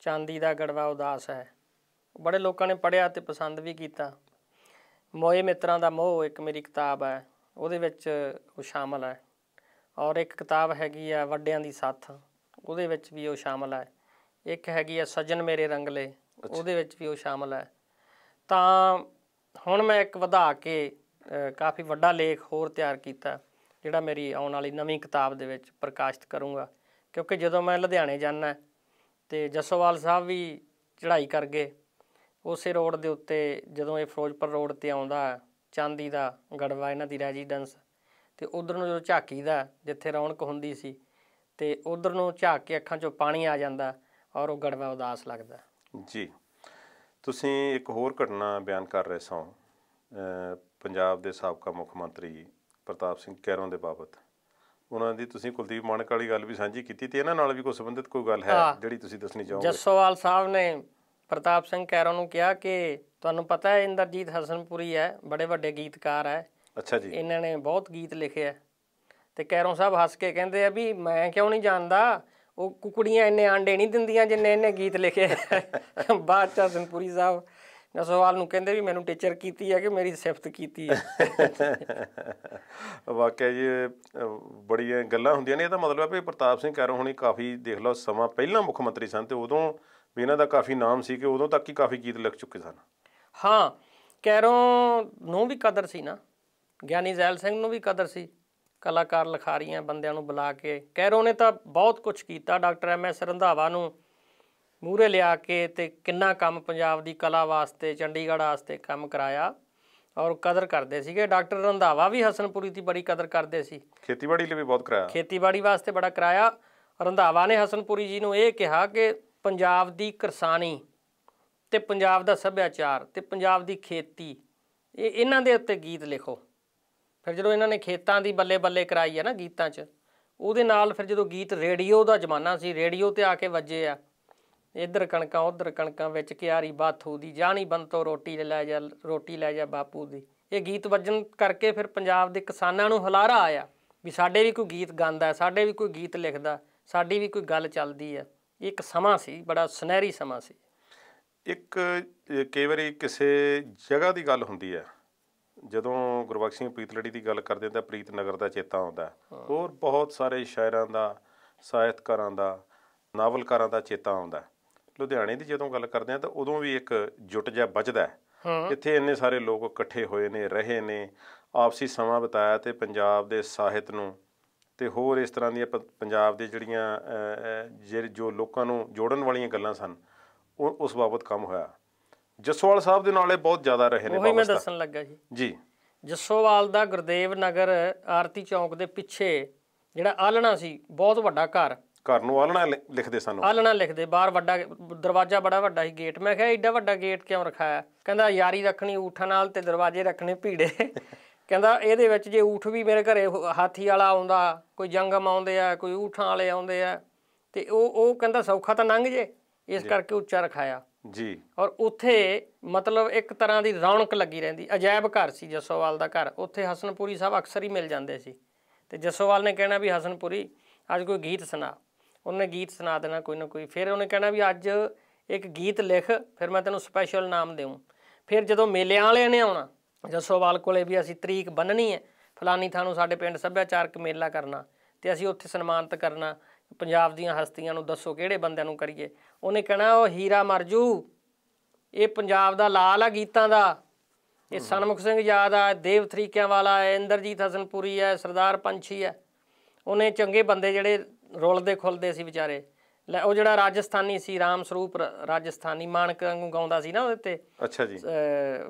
ਚਾਂਦੀ ਦਾ ਗੜਵਾ ਉਦਾਸ ਹੈ ਬੜੇ ਲੋਕਾਂ ਨੇ ਪੜ੍ਹਿਆ ਤੇ ਪਸੰਦ ਵੀ ਕੀਤਾ ਮੋਏ ਮਿੱਤਰਾਂ ਦਾ ਮੋਹ ਇੱਕ ਮੇਰੀ ਕਿਤਾਬ ਹੈ ਉਹਦੇ ਵਿੱਚ ਉਹ ਸ਼ਾਮਲ ਹੈ ਔਰ ਇੱਕ ਕਿਤਾਬ ਹੈਗੀ ਆ ਵੱਡਿਆਂ ਦੀ ਸਾਥ ਉਹਦੇ ਵਿੱਚ ਵੀ ਉਹ ਸ਼ਾਮਲ ਹੈ ਇੱਕ ਹੈਗੀ ਆ ਸਜਣ ਮੇਰੇ ਰੰਗਲੇ ਉਹਦੇ ਵਿੱਚ ਵੀ ਉਹ ਸ਼ਾਮਲ ਹੈ ਤਾਂ ਹੁਣ ਮੈਂ ਇੱਕ ਵਧਾ ਕੇ ਕਾਫੀ ਵੱਡਾ ਲੇਖ ਹੋਰ ਤਿਆਰ ਕੀਤਾ ਜਿਹੜਾ ਮੇਰੀ ਆਉਣ ਵਾਲੀ ਨਵੀਂ ਕਿਤਾਬ ਦੇ ਵਿੱਚ ਪ੍ਰਕਾਸ਼ਿਤ ਕਰੂੰਗਾ ਕਿਉਂਕਿ ਜਦੋਂ ਮੈਂ ਲੁਧਿਆਣੇ ਜਾਣਾ ਤੇ ਜਸੋਵਾਲ ਸਾਹਿਬ ਵੀ ਚੜ੍ਹਾਈ ਕਰ ਗਏ ਉਸੇ ਰੋਡ ਦੇ ਉੱਤੇ ਜਦੋਂ ਇਹ ਫਿਰੋਜ਼ਪੁਰ ਰੋਡ ਤੇ ਆਉਂਦਾ ਚਾਂਦੀ ਦਾ ਗੜਵਾ ਇਹਨਾਂ ਦੀ ਰੈਜ਼ੀਡੈਂਸ ਤੇ ਉਧਰ ਨੂੰ ਜਦੋਂ ਝਾਕੀਦਾ ਜਿੱਥੇ ਰੌਣਕ ਹੁੰਦੀ ਸੀ ਤੇ ਉਧਰ ਨੂੰ ਝਾਕ ਕੇ ਅੱਖਾਂ 'ਚੋਂ ਪਾਣੀ ਆ ਜਾਂਦਾ ਔਰ ਉਹ ਗੜਵਾ ਉਦਾਸ ਲੱਗਦਾ ਜੀ ਤੁਸੀਂ ਇੱਕ ਹੋਰ ਘਟਨਾ ਬਿਆਨ ਕਰ ਰਹੇ ਸੋ ਪੰਜਾਬ ਦੇ ਸਾਬਕਾ ਮੁੱਖ ਮੰਤਰੀ ਪ੍ਰਤਾਪ ਸਿੰਘ ਕੈਰੋਂ ਦੇ ਬਾਬਤ ਉਹਨਾਂ ਦੀ ਤੁਸੀਂ ਕੁਲਦੀਪ ਮਾਨਕ ਵਾਲੀ ਗੱਲ ਵੀ ਸਾਂਝੀ ਕੀਤੀ ਤੇ ਇਹਨਾਂ ਨਾਲ ਵੀ ਕੋਈ ਸੰਬੰਧਿਤ ਕੋਈ ਗੱਲ ਹੈ ਜਿਹੜੀ ਤੁਸੀਂ ਦੱਸਣੀ ਚਾਹੋਗੇ ਜੱਸੋਵਾਲ ਸਾਹਿਬ ਨੇ ਪ੍ਰਤਾਪ ਸਿੰਘ ਕੈਰੋਂ ਨੂੰ ਕਿਹਾ ਕਿ ਤੁਹਾਨੂੰ ਪਤਾ ਹੈ ਇੰਦਰਜੀਤ ਹਸਨਪੁਰੀ ਹੈ ਬੜੇ ਵੱਡੇ ਗੀਤਕਾਰ ਹੈ ਅੱਛਾ ਜੀ ਇਹਨਾਂ ਨੇ ਬਹੁਤ ਗੀਤ ਲਿਖੇ ਹੈ ਤੇ ਕੈਰੋਂ ਸਾਹਿਬ ਹੱਸ ਕੇ ਕਹਿੰਦੇ ਆ ਵੀ ਮੈਂ ਕਿਉਂ ਨਹੀਂ ਜਾਣਦਾ ਉਹ ਕੁਕੜੀਆਂ ਇੰਨੇ ਆਂਡੇ ਨਹੀਂ ਦਿੰਦੀਆਂ ਜਿੰਨੇ ਇਹਨੇ ਗੀਤ ਲਿਖੇ ਬਾਦਸ਼ਾਹ ਚ ਹਸਨਪੁਰੀ ਸਾਹਿਬ ਨਾ ਸਵਾਲ ਨੂੰ ਕਹਿੰਦੇ ਵੀ ਮੈਨੂੰ ਟੀਚਰ ਕੀਤੀ ਹੈ ਕਿ ਮੇਰੀ ਸਿਫਤ ਕੀਤੀ ਹੈ ਵਾਕਿਆ ਜੀ ਬੜੀਆਂ ਗੱਲਾਂ ਹੁੰਦੀਆਂ ਨੇ ਇਹਦਾ ਮਤਲਬ ਹੈ ਵੀ ਪ੍ਰਤਾਪ ਸਿੰਘ ਕੈਰੋਂ ਹੁਣੀ ਕਾਫੀ ਦੇਖ ਲਓ ਸਮਾਂ ਪਹਿਲਾਂ ਮੁੱਖ ਮੰਤਰੀ ਸਨ ਤੇ ਉਦੋਂ ਵੀ ਇਹਨਾਂ ਦਾ ਕਾਫੀ ਨਾਮ ਸੀ ਕਿ ਉਦੋਂ ਤੱਕ ਹੀ ਕਾਫੀ ਗੀਤ ਲਿਖ ਚੁੱਕੇ ਸਨ ਹਾਂ ਕੈਰੋਂ ਨੂੰ ਵੀ ਕਦਰ ਸੀ ਨਾ ਗਿਆਨੀ ਜ਼ੈਲ ਸਿੰਘ ਨੂੰ ਵੀ ਕਦਰ ਸੀ ਕਲਾਕਾਰ ਲਖਾਰੀਆਂ ਬੰਦਿਆਂ ਨੂੰ ਬੁਲਾ ਕੇ ਕੈਰੋਂ ਨੇ ਤਾਂ ਬਹੁਤ ਕੁਝ ਕੀਤਾ ਡਾਕਟਰ ਐਮ ਐਸ ਰੰਧਾਵਾ ਨੂੰ ਮੂਰੇ ਲਿਆ ਕੇ ਤੇ ਕਿੰਨਾ ਕੰਮ ਪੰਜਾਬ ਦੀ ਕਲਾ ਵਾਸਤੇ ਚੰਡੀਗੜ੍ਹ ਵਾਸਤੇ ਕੰਮ ਕਰਾਇਆ ਔਰ ਕਦਰ ਕਰਦੇ ਸੀਗੇ ਡਾਕਟਰ ਰੰਧਾਵਾ ਵੀ ਹਸਨਪੁਰੀ ਦੀ ਬੜੀ ਕਦਰ ਕਰਦੇ ਸੀ ਖੇਤੀਬਾੜੀ ਲਈ ਵੀ ਬਹੁਤ ਕਰਾਇਆ ਖੇਤੀਬਾੜੀ ਵਾਸਤੇ ਬੜਾ ਕਰਾਇਆ ਰੰਧਾਵਾ ਨੇ ਹਸਨਪੁਰੀ ਜੀ ਨੂੰ ਇਹ ਕਿਹਾ ਕਿ ਪੰਜਾਬ ਦੀ ਕਿਸਾਨੀ ਤੇ ਪੰਜਾਬ ਦਾ ਸੱਭਿਆਚਾਰ ਤੇ ਪੰਜਾਬ ਦੀ ਖੇਤੀ ਇਹ ਇਹਨਾਂ ਦੇ ਉੱਤੇ ਗੀਤ ਲਿਖੋ ਫਿਰ ਜਦੋਂ ਇਹਨਾਂ ਨੇ ਖੇਤਾਂ ਦੀ ਬੱਲੇ ਬੱਲੇ ਕਰਾਈ ਹੈ ਨਾ ਗੀਤਾਂ 'ਚ ਉਹਦੇ ਨਾਲ ਫਿਰ ਜਦੋਂ ਗੀਤ ਰੇਡੀਓ ਦਾ ਜ਼ਮਾਨਾ ਸੀ ਰੇਡੀਓ ਤੇ ਆ ਕੇ ਵੱਜੇ ਆ ਇੱਧਰ ਕਣਕਾਂ ਉੱਧਰ ਕਣਕਾਂ ਵਿੱਚ ਕਿਆਰੀ ਬਾਥੂ ਦੀ ਜਾਣੀ ਬੰਤੋ ਰੋਟੀ ਲੈ ਜਾ ਰੋਟੀ ਲੈ ਜਾ ਬਾਪੂ ਦੀ ਇਹ ਗੀਤ ਵੱਜਣ ਕਰਕੇ ਫਿਰ ਪੰਜਾਬ ਦੇ ਕਿਸਾਨਾਂ ਨੂੰ ਹਲਾਰਾ ਆਇਆ ਵੀ ਸਾਡੇ ਵੀ ਕੋਈ ਗੀਤ ਗਾਉਂਦਾ ਸਾਡੇ ਵੀ ਕੋਈ ਗੀਤ ਲਿਖਦਾ ਸਾਡੀ ਵੀ ਕੋਈ ਗੱਲ ਚੱਲਦੀ ਆ ਇੱਕ ਸਮਾਂ ਸੀ ਬੜਾ ਸੁਨਹਿਰੀ ਸਮਾਂ ਸੀ ਇੱਕ ਕਈ ਵਾਰੀ ਕਿਸੇ ਜਗ੍ਹਾ ਦੀ ਗੱਲ ਹੁੰਦੀ ਹੈ ਜਦੋਂ ਗੁਰਬਖਸ਼ ਸਿੰਘ ਪ੍ਰੀਤਲੜੀ ਦੀ ਗੱਲ ਕਰਦੇ ਤਾਂ ਪ੍ਰੀਤ ਨਗਰ ਦਾ ਚੇਤਾ ਆਉਂਦਾ ਹੋਰ ਬਹੁਤ ਸਾਰੇ ਸ਼ਾਇਰਾਂ ਦਾ ਸਾਹਿਤਕਾਰਾਂ ਦਾ ਨਾਵਲਕਾਰਾਂ ਦਾ ਚੇਤਾ ਆਉਂਦਾ ਲੁਧਿਆਣੇ ਦੀ ਜਦੋਂ ਗੱਲ ਕਰਦੇ ਆ ਤਾਂ ਉਦੋਂ ਵੀ ਇੱਕ ਜੁਟ ਜਿਹਾ ਬਚਦਾ ਇੱਥੇ ਇੰਨੇ ਸਾਰੇ ਲੋਕ ਇਕੱਠੇ ਹੋਏ ਨੇ ਰਹੇ ਨੇ ਆਪਸੀ ਸਮਾਂ ਬਿਤਾਇਆ ਤੇ ਪੰਜਾਬ ਦੇ ਸਾਹਿਤ ਨੂੰ ਤੇ ਹੋਰ ਇਸ ਤਰ੍ਹਾਂ ਦੀਆਂ ਪੰਜਾਬ ਦੇ ਜਿਹੜੀਆਂ ਜੋ ਲੋਕਾਂ ਨੂੰ ਜੋੜਨ ਵਾਲੀਆਂ ਗੱਲਾਂ ਸਨ ਉਹ ਉਸ ਬਾਬਤ ਕੰਮ ਹੋਇਆ ਜਸਵਾਲ ਸਾਹਿਬ ਦੇ ਨਾਲੇ ਬਹੁਤ ਜ਼ਿਆਦਾ ਰਹੇ ਨੇ ਬਾਬਾ ਮੈਂ ਦੱਸਣ ਲੱਗਾ ਜੀ ਜੀ ਜਸੋਵਾਲ ਦਾ ਗੁਰਦੇਵ ਨਗਰ ਆਰਤੀ ਚੌਂਕ ਦੇ ਪਿੱਛੇ ਜਿਹੜਾ ਆਲਣਾ ਸੀ ਬਹੁਤ ਵੱਡਾ ਘਰ ਘਰ ਨੂੰ ਆਲਣਾ ਲਿਖਦੇ ਸਾਨੂੰ ਆਲਣਾ ਲਿਖਦੇ ਬਾਹਰ ਵੱਡਾ ਦਰਵਾਜ਼ਾ ਬੜਾ ਵੱਡਾ ਸੀ ਗੇਟ ਮੈਂ ਕਿਹਾ ਐਡਾ ਵੱਡਾ ਗੇਟ ਕਿਉਂ ਰਖਾਇਆ ਕਹਿੰਦਾ ਯਾਰੀ ਰੱਖਣੀ ਊਠਾਂ ਨਾਲ ਤੇ ਦਰਵਾਜ਼ੇ ਰੱਖਣੇ ਭੀੜੇ ਕਹਿੰਦਾ ਇਹਦੇ ਵਿੱਚ ਜੇ ਊਠ ਵੀ ਮੇਰੇ ਘਰੇ ਹਾਥੀ ਵਾਲਾ ਆਉਂਦਾ ਕੋਈ ਜੰਗਮ ਆਉਂਦੇ ਆ ਕੋਈ ਊਠਾਂ ਵਾਲੇ ਆਉਂਦੇ ਆ ਤੇ ਉਹ ਉਹ ਕਹਿੰਦਾ ਸੌਖਾ ਤਾਂ ਲੰਘ ਜੇ ਇਸ ਕਰਕੇ ਉੱਚਾ ਰਖਾਇਆ ਜੀ ਔਰ ਉੱਥੇ ਮਤਲਬ ਇੱਕ ਤਰ੍ਹਾਂ ਦੀ ਰੌਣਕ ਲੱਗੀ ਰਹਿੰਦੀ ਅਜਾਇਬ ਘਰ ਸੀ ਜਸੋਵਾਲ ਦਾ ਘਰ ਉੱਥੇ ਹਸਨਪੁਰੀ ਸਾਹਿਬ ਅਕਸਰ ਹੀ ਮਿਲ ਜਾਂਦੇ ਸੀ ਤੇ ਜਸੋਵਾਲ ਨੇ ਕਹਿਣਾ ਵੀ ਹਸਨਪੁਰੀ ਅੱਜ ਕੋਈ ਗੀਤ ਸੁਣਾ ਉਹਨੇ ਗੀਤ ਸੁਣਾ ਦੇਣਾ ਕੋਈ ਨਾ ਕੋਈ ਫਿਰ ਉਹਨੇ ਕਹਿਣਾ ਵੀ ਅੱਜ ਇੱਕ ਗੀਤ ਲਿਖ ਫਿਰ ਮੈਂ ਤੈਨੂੰ ਸਪੈਸ਼ਲ ਨਾਮ ਦੇਵਾਂ ਫਿਰ ਜਦੋਂ ਮੇਲਿਆਂ ਵਾਲਿਆਂ ਨੇ ਆਉਣਾ ਜਸੋਵਾਲ ਕੋਲੇ ਵੀ ਅਸੀਂ ਤਰੀਕ ਬੰਨਣੀ ਹੈ ਫਲਾਨੀ ਥਾਂ ਨੂੰ ਸਾਡੇ ਪਿੰਡ ਸੱਭਿਆਚਾਰਕ ਮੇਲਾ ਕਰਨਾ ਤੇ ਅਸੀਂ ਉੱਥੇ ਸਨਮਾਨਿਤ ਕਰਨਾ ਪੰਜਾਬ ਦੀਆਂ ਹਸਤੀਆਂ ਨੂੰ ਦੱਸੋ ਕਿਹੜੇ ਬੰਦਿਆਂ ਨੂੰ ਕਰੀਏ ਉਹਨੇ ਕਹਿਣਾ ਉਹ ਹੀਰਾ ਮਰਜੂ ਇਹ ਪੰਜਾਬ ਦਾ ਲਾਲ ਆ ਗੀਤਾਂ ਦਾ ਇਹ ਸਨਮੁਖ ਸਿੰਘ ਯਾਦ ਆ ਦੇਵ ਤਰੀਕਿਆਂ ਵਾਲਾ ਹੈ ਇੰਦਰਜੀਤ ਹਸਨਪੁਰੀ ਹੈ ਸਰਦਾਰ ਪੰਛੀ ਹੈ ਉਹਨੇ ਚੰਗੇ ਬੰਦੇ ਜਿਹੜੇ ਦੇ ਖੁੱਲਦੇ ਸੀ ਵਿਚਾਰੇ ਲੈ ਉਹ ਜਿਹੜਾ ਰਾਜਸਥਾਨੀ ਸੀ ਰਾਮ ਸਰੂਪ ਰਾਜਸਥਾਨੀ ਮਾਨਕ ਵਾਂਗੂ ਗਾਉਂਦਾ ਸੀ ਨਾ ਉਹਦੇ ਤੇ ਅੱਛਾ ਜੀ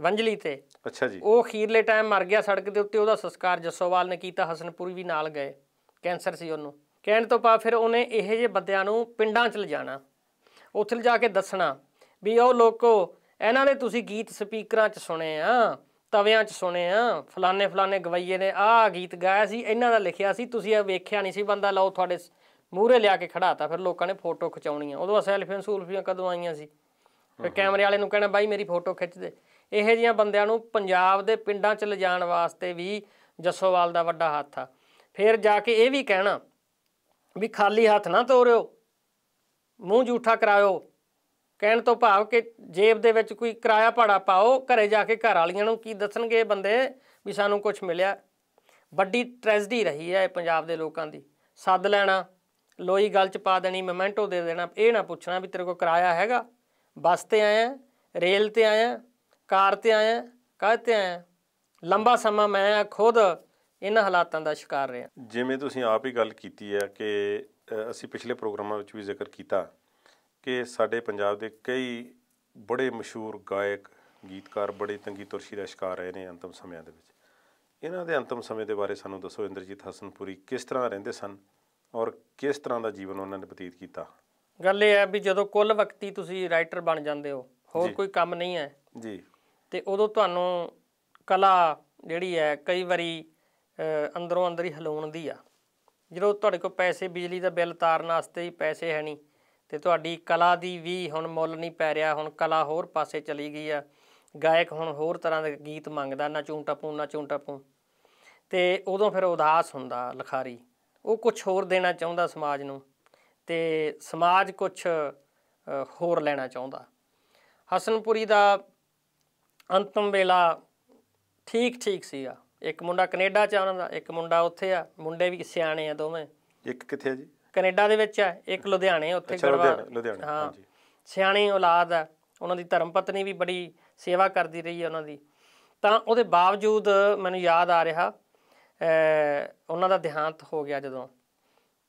ਵੰਜਲੀ ਤੇ ਅੱਛਾ ਜੀ ਉਹ ਅਖੀਰਲੇ ਟਾਈਮ ਮਰ ਗਿਆ ਸੜਕ ਦੇ ਉੱਤੇ ਉਹਦਾ ਸੰਸਕਾਰ ਜਸੋਵਾਲ ਨੇ ਕੀਤਾ ਹਸਨਪੁਰੀ ਵੀ ਨਾਲ ਗਏ ਕੈਂਸਰ ਸੀ ਉਹਨੂੰ ਕਹਿਣ ਤੋਂ ਪਾ ਫਿਰ ਉਹਨੇ ਇਹੋ ਜਿਹੇ ਬੰਦਿਆਂ ਨੂੰ ਪਿੰਡਾਂ 'ਚ ਲਿਜਾਣਾ ਉੱਥੇ ਲਿਜਾ ਕੇ ਦੱਸਣਾ ਵੀ ਉਹ ਲੋਕੋ ਇਹਨਾਂ ਦੇ ਤੁਸੀਂ ਗੀਤ ਸਪੀਕਰਾਂ 'ਚ ਸੁਣੇ ਆ ਤਵਿਆਂ 'ਚ ਸੁਣੇ ਆ ਫਲਾਣੇ ਫਲਾਣੇ ਗਵਈਏ ਨੇ ਆਹ ਗੀਤ ਗਾਇਆ ਸੀ ਇਹਨਾਂ ਦਾ ਲਿਖਿਆ ਸੀ ਤੁਸੀਂ ਇਹ ਵੇਖਿਆ ਨਹੀਂ ਸੀ ਬੰਦਾ ਲਓ ਤੁਹਾਡੇ ਮੂਹਰੇ ਲਿਆ ਕੇ ਖੜਾਤਾ ਫਿਰ ਲੋਕਾਂ ਨੇ ਫੋਟੋ ਖਿਚਾਉਣੀਆਂ ਉਦੋਂ ਸੈਲਫੀਆਂ ਸੂਲਫੀਆਂ ਕਦੋਂ ਆਈਆਂ ਸੀ ਫਿਰ ਕੈਮਰੇ ਵਾਲੇ ਨੂੰ ਕਹਿਣਾ ਬਾਈ ਮੇਰੀ ਫੋਟੋ ਖਿੱਚ ਦੇ ਇਹੋ ਜਿਹੀਆਂ ਬੰਦਿਆਂ ਨੂੰ ਪੰਜਾਬ ਦੇ ਪਿੰਡਾਂ 'ਚ ਲਿਜਾਣ ਵਾਸਤੇ ਵੀ ਜੱਸੋਵਾਲ ਦਾ ਵੱਡਾ ਹੱਥ ਆ ਫਿਰ ਜਾ ਕੇ ਇਹ ਵੀ ਕਹਿਣਾ ਵੀ ਖਾਲੀ ਹੱਥ ਨਾ ਤੋਰਿਓ ਮੂੰਹ ਝੂਠਾ ਕਰਾਇਓ ਕਹਿਣ ਤੋਂ ਭਾਵ ਕਿ ਜੇਬ ਦੇ ਵਿੱਚ ਕੋਈ ਕਿਰਾਇਆ ਭਾੜਾ ਪਾਓ ਘਰੇ ਜਾ ਕੇ ਘਰ ਵਾਲੀਆਂ ਨੂੰ ਕੀ ਦੱਸਣਗੇ ਇਹ ਬੰਦੇ ਵੀ ਸਾਨੂੰ ਕੁਝ ਮਿਲਿਆ ਵੱਡੀ ਟ੍ਰੈਜਡੀ ਰਹੀ ਹੈ ਪੰਜਾਬ ਦੇ ਲੋਕਾਂ ਦੀ ਸੱਦ ਲੈਣਾ ਲੋਈ ਗੱਲ ਚ ਪਾ ਦੇਣੀ ਮੋਮੈਂਟੋ ਦੇ ਦੇਣਾ ਇਹ ਨਾ ਪੁੱਛਣਾ ਵੀ ਤੇਰੇ ਕੋ ਕਿਰਾਇਆ ਹੈਗਾ ਬੱਸ ਤੇ ਆਇਆ ਰੇਲ ਤੇ ਆਇਆ ਕਾਰ ਤੇ ਆਇਆ ਕਾਹ ਤੇ ਆਇਆ ਲੰਬਾ ਸਮਾਂ ਮੈਂ ਖੁਦ ਇਹਨਾਂ ਹਾਲਾਤਾਂ ਦਾ ਸ਼ਿਕਾਰ ਰਿਹਾ ਜਿਵੇਂ ਤੁਸੀਂ ਆਪ ਹੀ ਗੱਲ ਕੀਤੀ ਹੈ ਕਿ ਅਸੀਂ ਪਿਛਲੇ ਪ੍ਰੋਗਰਾਮਾਂ ਵਿੱਚ ਵੀ ਜ਼ਿਕਰ ਕੀਤਾ ਕਿ ਸਾਡੇ ਪੰਜਾਬ ਦੇ ਕਈ ਬੜੇ ਮਸ਼ਹੂਰ ਗਾਇਕ ਗੀਤਕਾਰ ਬੜੇ ਤੰਗੀ ਤੁਰਸ਼ੀ ਦਾ ਸ਼ਿਕਾਰ ਰਹੇ ਨੇ ਅੰਤਮ ਸਮਿਆਂ ਦੇ ਵਿੱਚ ਇਹਨਾਂ ਦੇ ਅੰਤਮ ਸਮੇਂ ਦੇ ਬਾਰੇ ਸਾਨੂੰ ਦੱਸੋ ਇੰਦਰਜੀਤ ਹਸਨਪੁਰੀ ਕਿਸ ਤਰ੍ਹਾਂ ਰਹਿੰਦੇ ਸਨ ਔਰ ਕਿਸ ਤਰ੍ਹਾਂ ਦਾ ਜੀਵਨ ਉਹਨਾਂ ਨੇ ਬਤੀਤ ਕੀਤਾ ਗੱਲ ਇਹ ਹੈ ਵੀ ਜਦੋਂ ਕੁੱਲ ਵਕਤੀ ਤੁਸੀਂ ਰਾਈਟਰ ਬਣ ਜਾਂਦੇ ਹੋ ਹੋਰ ਕੋਈ ਕੰਮ ਨਹੀਂ ਹੈ ਜੀ ਤੇ ਉਦੋਂ ਤੁਹਾਨੂੰ ਕਲਾ ਜਿਹੜੀ ਹੈ ਕਈ ਵਾਰੀ ਅੰਦਰੋਂ ਅੰਦਰ ਹੀ ਹਲਾਉਣ ਦੀ ਆ ਜਦੋਂ ਤੁਹਾਡੇ ਕੋਲ ਪੈਸੇ ਬਿਜਲੀ ਦਾ ਬਿੱਲ ਤਾਰਨ ਵਾਸਤੇ ਹੀ ਪੈਸੇ ਹੈ ਨਹੀਂ ਤੇ ਤੁਹਾਡੀ ਕਲਾ ਦੀ ਵੀ ਹੁਣ ਮੁੱਲ ਨਹੀਂ ਪੈ ਰਿਹਾ ਹੁਣ ਕਲਾ ਹੋਰ ਪਾਸੇ ਚਲੀ ਗਈ ਆ ਗਾਇਕ ਹੁਣ ਹੋਰ ਤਰ੍ਹਾਂ ਦੇ ਗੀਤ ਮੰਗਦਾ ਨਾ ਚੂੰਟਾ ਪੂੰ ਨਾ ਚੂੰਟਾ ਪੂੰ ਤੇ ਉਦੋਂ ਫਿਰ ਉਦਾਸ ਹੁੰਦਾ ਲਖਾਰੀ ਉਹ ਕੁਝ ਹੋਰ ਦੇਣਾ ਚਾਹੁੰਦਾ ਸਮਾਜ ਨੂੰ ਤੇ ਸਮਾਜ ਕੁਝ ਹੋਰ ਲੈਣਾ ਚਾਹੁੰਦਾ ਹਸਨਪੁਰੀ ਦਾ ਅੰਤਮ ਵੇਲਾ ਠੀਕ ਠੀਕ ਸੀਗਾ ਇੱਕ ਮੁੰਡਾ ਕੈਨੇਡਾ ਚ ਉਹਨਾਂ ਦਾ ਇੱਕ ਮੁੰਡਾ ਉੱਥੇ ਆ ਮੁੰਡੇ ਵੀ ਸਿਆਣੇ ਆ ਦੋਵੇਂ ਇੱਕ ਕਿੱਥੇ ਆ ਜੀ ਕੈਨੇਡਾ ਦੇ ਵਿੱਚ ਆ ਇੱਕ ਲੁਧਿਆਣੇ ਉੱਥੇ ਲੁਧਿਆਣੇ ਹਾਂ ਸਿਆਣੀ ਔਲਾਦ ਆ ਉਹਨਾਂ ਦੀ ਧਰਮ ਪਤਨੀ ਵੀ ਬੜੀ ਸੇਵਾ ਕਰਦੀ ਰਹੀ ਹੈ ਉਹਨਾਂ ਦੀ ਤਾਂ ਉਹਦੇ ਬਾਵਜੂਦ ਮੈਨੂੰ ਯਾਦ ਆ ਰਿਹਾ ਉਹਨਾਂ ਦਾ ਦਿਹਾਂਤ ਹੋ ਗਿਆ ਜਦੋਂ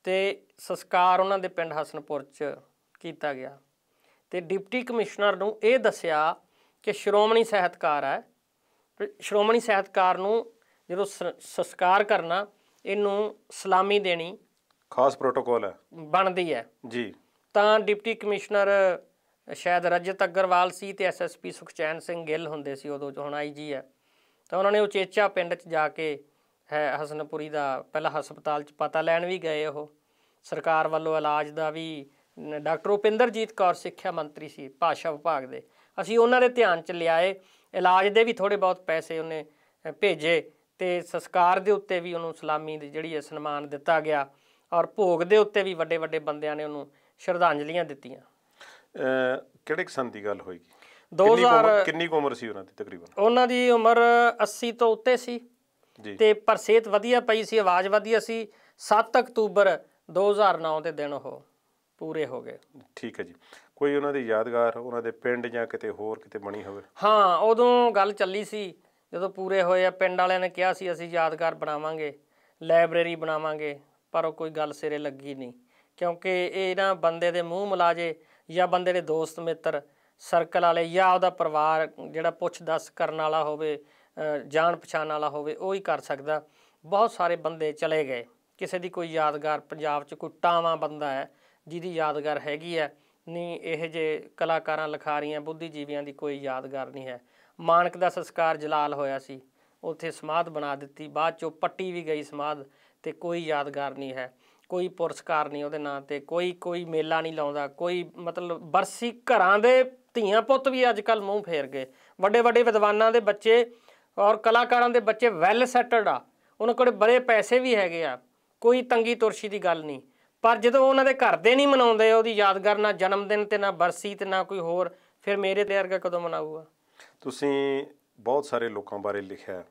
ਤੇ ਸੰਸਕਾਰ ਉਹਨਾਂ ਦੇ ਪਿੰਡ ਹਸਨਪੁਰ 'ਚ ਕੀਤਾ ਗਿਆ ਤੇ ਡਿਪਟੀ ਕਮਿਸ਼ਨਰ ਨੂੰ ਇਹ ਦੱਸਿਆ ਕਿ ਸ਼੍ਰੋਮਣੀ ਸਹਿਤਕਾਰ ਹੈ ਸ਼੍ਰੋਮਣੀ ਸਹਿਤਕਾਰ ਨੂੰ ਜਦੋਂ ਸੰਸਕਾਰ ਕਰਨਾ ਇਹਨੂੰ ਸਲਾਮੀ ਦੇਣੀ ਖਾਸ ਪ੍ਰੋਟੋਕੋਲ ਹੈ ਬਣਦੀ ਹੈ ਜੀ ਤਾਂ ਡਿਪਟੀ ਕਮਿਸ਼ਨਰ ਸ਼ਾਇਦ ਰਜਤ ਅਗਰਵਾਲ ਸੀ ਤੇ ਐਸਐਸਪੀ ਸੁਖਚੈਨ ਸਿੰਘ ਗਿੱਲ ਹੁੰਦੇ ਸੀ ਉਦੋਂ ਹੁਣ ਆਈਜੀ ਹੈ ਤਾਂ ਉਹਨਾਂ ਨੇ ਉਚੇਚਾ ਪਿੰਡ 'ਚ ਜਾ ਕੇ ਹੈ ਹਸਨਪੁਰੀ ਦਾ ਪਹਿਲਾ ਹਸਪਤਾਲ 'ਚ ਪਤਾ ਲੈਣ ਵੀ ਗਏ ਉਹ ਸਰਕਾਰ ਵੱਲੋਂ ਇਲਾਜ ਦਾ ਵੀ ਡਾਕਟਰ ਉਪਿੰਦਰਜੀਤ ਕੌਰ ਸਿੱਖਿਆ ਮੰਤਰੀ ਸੀ ਭਾਸ਼ਾ ਵਿਭਾਗ ਦੇ ਅਸੀਂ ਉਹਨਾਂ ਦੇ ਧਿਆਨ 'ਚ ਲਿਆਏ ਇਲਾਜ ਦੇ ਵੀ ਥੋੜੇ ਬਹੁਤ ਪੈਸੇ ਉਹਨੇ ਭੇਜੇ ਤੇ ਸੰਸਕਾਰ ਦੇ ਉੱਤੇ ਵੀ ਉਹਨੂੰ ਸਲਾਮੀ ਦੀ ਜਿਹੜੀ ਹੈ ਸਨਮਾਨ ਦਿੱਤਾ ਗਿਆ ਔਰ ਭੋਗ ਦੇ ਉੱਤੇ ਵੀ ਵੱਡੇ ਵੱਡੇ ਬੰਦਿਆਂ ਨੇ ਉਹਨੂੰ ਸ਼ਰਧਾਂਜਲੀਆਂ ਦਿੱਤੀਆਂ ਕਿਹੜੇ ਕਿਸਮ ਦੀ ਗੱਲ ਹੋਏਗੀ 2000 ਕਿੰਨੀ ਉਮਰ ਸੀ ਉਹਨਾਂ ਦੀ ਤਕਰੀਬਨ ਉਹਨਾਂ ਦੀ ਉਮਰ 80 ਤੋਂ ਉੱਤੇ ਸੀ ਤੇ ਪਰ ਸਿਹਤ ਵਧੀਆ ਪਈ ਸੀ ਆਵਾਜ਼ ਵਧੀਆ ਸੀ 7 ਅਕਤੂਬਰ 2009 ਦੇ ਦਿਨ ਉਹ ਪੂਰੇ ਹੋ ਗਏ ਠੀਕ ਹੈ ਜੀ ਕੋਈ ਉਹਨਾਂ ਦੀ ਯਾਦਗਾਰ ਉਹਨਾਂ ਦੇ ਪਿੰਡ ਜਾਂ ਕਿਤੇ ਹੋਰ ਕਿਤੇ ਬਣੀ ਹੋਵੇ ਹਾਂ ਉਦੋਂ ਗੱਲ ਚੱਲੀ ਸੀ ਜਦੋਂ ਪੂਰੇ ਹੋਏ ਆ ਪਿੰਡ ਵਾਲਿਆਂ ਨੇ ਕਿਹਾ ਸੀ ਅਸੀਂ ਯਾਦਗਾਰ ਬਣਾਵਾਂਗੇ ਲਾਇਬ੍ਰੇਰੀ ਬਣਾਵਾਂਗੇ ਪਰ ਉਹ ਕੋਈ ਗੱਲ ਸਿਰੇ ਲੱਗੀ ਨਹੀਂ ਕਿਉਂਕਿ ਇਹ ਨਾ ਬੰਦੇ ਦੇ ਮੂੰਹ ਮਲਾਜੇ ਜਾਂ ਬੰਦੇ ਦੇ ਦੋਸਤ ਮਿੱਤਰ ਸਰਕਲ ਵਾਲੇ ਜਾਂ ਉਹਦਾ ਪਰਿਵਾਰ ਜਿਹੜਾ ਪੁੱਛ ਦੱਸ ਕਰਨ ਵਾਲਾ ਹੋਵੇ ਜਾਣ ਪਛਾਣ ਵਾਲਾ ਹੋਵੇ ਉਹ ਹੀ ਕਰ ਸਕਦਾ ਬਹੁਤ ਸਾਰੇ ਬੰਦੇ ਚਲੇ ਗਏ ਕਿਸੇ ਦੀ ਕੋਈ ਯਾਦਗਾਰ ਪੰਜਾਬ 'ਚ ਕੋਈ ਟਾਵਾਂ ਬੰਦਾ ਹੈ ਜਿਹਦੀ ਯਾਦਗਾਰ ਹੈਗੀ ਹੈ ਨਹੀਂ ਇਹ ਜੇ ਕਲਾਕਾਰਾਂ ਲਖਾਰੀਆਂ ਬੁੱਧੀਜੀਵੀਆਂ ਦੀ ਕੋਈ ਯਾਦਗਾਰ ਨਹੀਂ ਹੈ ਮਾਨਕ ਦਾ ਸੰਸਕਾਰ ਜਲਾਲ ਹੋਇਆ ਸੀ ਉੱਥੇ ਸਮਾਧ ਬਣਾ ਦਿੱਤੀ ਬਾਅਦ 'ਚੋਂ ਪੱਟੀ ਵੀ ਗਈ ਸਮਾਧ ਤੇ ਕੋਈ ਯਾਦਗਾਰ ਨਹੀਂ ਹੈ ਕੋਈ ਪੁਰਸਕਾਰ ਨਹੀਂ ਉਹਦੇ ਨਾਂ ਤੇ ਕੋਈ ਕੋਈ ਮੇਲਾ ਨਹੀਂ ਲਾਉਂਦਾ ਕੋਈ ਮਤਲਬ ਬਰਸੀ ਘਰਾਂ ਦੇ ਧੀਆਂ ਪੁੱਤ ਵੀ ਅੱਜ ਕੱਲ ਮੂੰਹ ਫੇਰ ਗਏ ਵੱਡੇ ਵੱਡੇ ਵਿਦਵਾਨਾਂ ਦੇ ਬੱਚੇ ਔਰ ਕਲਾਕਾਰਾਂ ਦੇ ਬੱਚੇ ਵੈਲ ਸੈਟਲਡ ਆ ਉਹਨਾਂ ਕੋਲ ਬੜੇ ਪੈਸੇ ਵੀ ਹੈਗੇ ਆ ਕੋਈ ਤੰਗੀ ਤੁਰਸ਼ੀ ਦੀ ਗੱਲ ਨਹੀਂ ਪਰ ਜਦੋਂ ਉਹਨਾਂ ਦੇ ਘਰ ਦੇ ਨਹੀਂ ਮਨਾਉਂਦੇ ਉਹਦੀ ਯਾਦਗਾਰ ਨਾ ਜਨਮ ਦਿਨ ਤੇ ਨਾ ਬਰਸੀ ਤੇ ਨਾ ਕੋਈ ਹੋਰ ਫਿਰ ਮੇਰੇ ਤੇ ਵਰਗਾ ਕਦੋਂ ਮਨਾਊਗਾ ਤੁਸੀਂ ਬਹੁਤ ਸਾਰੇ ਲੋਕਾਂ ਬਾਰੇ ਲਿਖਿਆ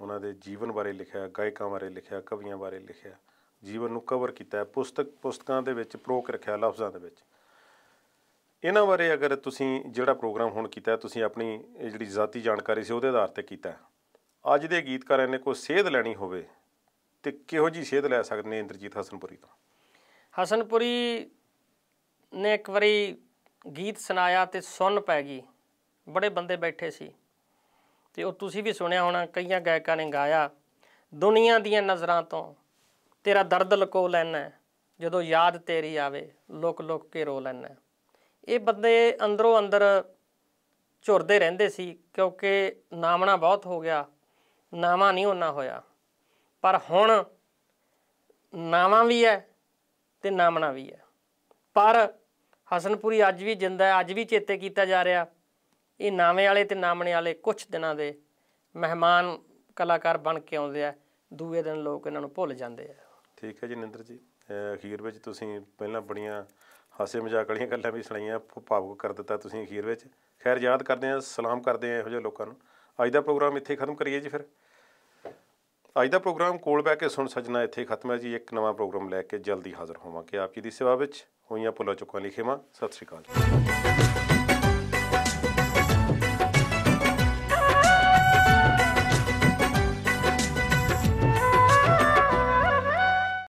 ਉਹਨਾਂ ਦੇ ਜੀਵਨ ਬਾਰੇ ਲਿਖਿਆ ਗਾਇਕਾਂ ਬਾਰੇ ਲਿਖਿਆ ਕਵੀਆਂ ਬਾਰੇ ਲਿਖਿਆ ਜੀਵਨ ਨੂੰ ਕਵਰ ਕੀਤਾ ਹੈ ਪੁਸਤਕ ਪੁਸਤਕਾਂ ਦੇ ਵਿੱਚ ਪ੍ਰੋਕ ਰੱਖਿਆ ਲਫ਼ਜ਼ਾਂ ਦੇ ਵਿੱਚ ਇਹਨਾਂ ਬਾਰੇ ਅਗਰ ਤੁਸੀਂ ਜਿਹੜਾ ਪ੍ਰੋਗਰਾਮ ਹੁਣ ਕੀਤਾ ਤੁਸੀਂ ਆਪਣੀ ਜਿਹੜੀ ਜ਼ਾਤੀ ਜਾਣਕਾਰੀ ਸੀ ਉਹਦੇ ਆਧਾਰ ਤੇ ਕੀਤਾ ਅੱਜ ਦੇ ਗੀਤਕਾਰਾਂ ਨੇ ਕੋਈ ਸੇਧ ਲੈਣੀ ਹੋਵੇ ਤੇ ਕਿਹੋ ਜੀ ਸੇਧ ਲੈ ਸਕਦੇ ਨੇ ਇੰਦਰਜੀਤ ਹਸਨਪੁਰੀ ਤੋਂ ਹਸਨਪੁਰੀ ਨੇ ਇੱਕ ਵਾਰੀ ਗੀਤ ਸੁਣਾਇਆ ਤੇ ਸੁਣ ਪੈ ਗਈ ਬੜੇ ਬੰਦੇ ਬੈਠੇ ਸੀ ਤੇ ਉਹ ਤੁਸੀਂ ਵੀ ਸੁਣਿਆ ਹੋਣਾ ਕਈਆਂ ਗਾਇਕਾਂ ਨੇ ਗਾਇਆ ਦੁਨੀਆ ਦੀਆਂ ਨਜ਼ਰਾਂ ਤੋਂ ਤੇਰਾ ਦਰਦ ਲਕੋ ਲੈਣਾ ਜਦੋਂ ਯਾਦ ਤੇਰੀ ਆਵੇ ਲੁਕ ਲੁਕ ਕੇ ਰੋ ਲੈਣਾ ਇਹ ਬੰਦੇ ਅੰਦਰੋਂ ਅੰਦਰ ਝੁਰਦੇ ਰਹਿੰਦੇ ਸੀ ਕਿਉਂਕਿ ਨਾਮਣਾ ਬਹੁਤ ਹੋ ਗਿਆ ਨਾਮਾ ਨਹੀਂ ਉਹਨਾਂ ਹੋਇਆ ਪਰ ਹੁਣ ਨਾਮਾ ਵੀ ਹੈ ਤੇ ਨਾਮਣਾ ਵੀ ਹੈ ਪਰ ਹਸਨਪੁਰੀ ਅੱਜ ਵੀ ਜਿੰਦਾ ਹੈ ਅੱਜ ਵੀ ਚੇਤੇ ਕੀਤਾ ਜਾ ਰਿਹਾ ਇਹ ਨਾਵੇਂ ਵਾਲੇ ਤੇ ਨਾਮਣੇ ਵਾਲੇ ਕੁਝ ਦਿਨਾਂ ਦੇ ਮਹਿਮਾਨ ਕਲਾਕਾਰ ਬਣ ਕੇ ਆਉਂਦੇ ਆ ਦੂਏ ਦਿਨ ਲੋਕ ਇਹਨਾਂ ਨੂੰ ਭੁੱਲ ਜਾਂਦੇ ਆ ਠੀਕ ਹੈ ਜੀ ਨਿੰਦਰ ਜੀ ਅਖੀਰ ਵਿੱਚ ਤੁਸੀਂ ਪਹਿਲਾਂ ਬੜੀਆਂ ਹਾਸੇ ਮਜ਼ਾਕ ਵਾਲੀਆਂ ਗੱਲਾਂ ਵੀ ਸੁਣਾਈਆਂ ਭਾਵੁਕ ਕਰ ਦਿੱਤਾ ਤੁਸੀਂ ਅਖੀਰ ਵਿੱਚ ਖੈਰ ਯਾਦ ਕਰਦੇ ਆ ਸਲਾਮ ਕਰਦੇ ਆ ਇਹੋ ਜਿਹੇ ਲੋਕਾਂ ਨੂੰ ਅੱਜ ਦਾ ਪ੍ਰੋਗਰਾਮ ਇੱਥੇ ਖਤਮ ਕਰੀਏ ਜੀ ਫਿਰ ਅੱਜ ਦਾ ਪ੍ਰੋਗਰਾਮ ਕੋਲ ਬੈ ਕੇ ਸੁਣ ਸਜਣਾ ਇੱਥੇ ਖਤਮ ਹੈ ਜੀ ਇੱਕ ਨਵਾਂ ਪ੍ਰੋਗਰਾਮ ਲੈ ਕੇ ਜਲਦੀ ਹਾਜ਼ਰ ਹੋਵਾਂਗੇ ਆਪ ਜੀ ਦੀ ਸੇਵਾ ਵਿੱਚ ਹੋਈਆਂ ਪੁੱਲਾ ਚੁੱਕਾਂ ਲਿਖੇਵਾ ਸਤਿ ਸ਼੍ਰੀ ਅਕਾਲ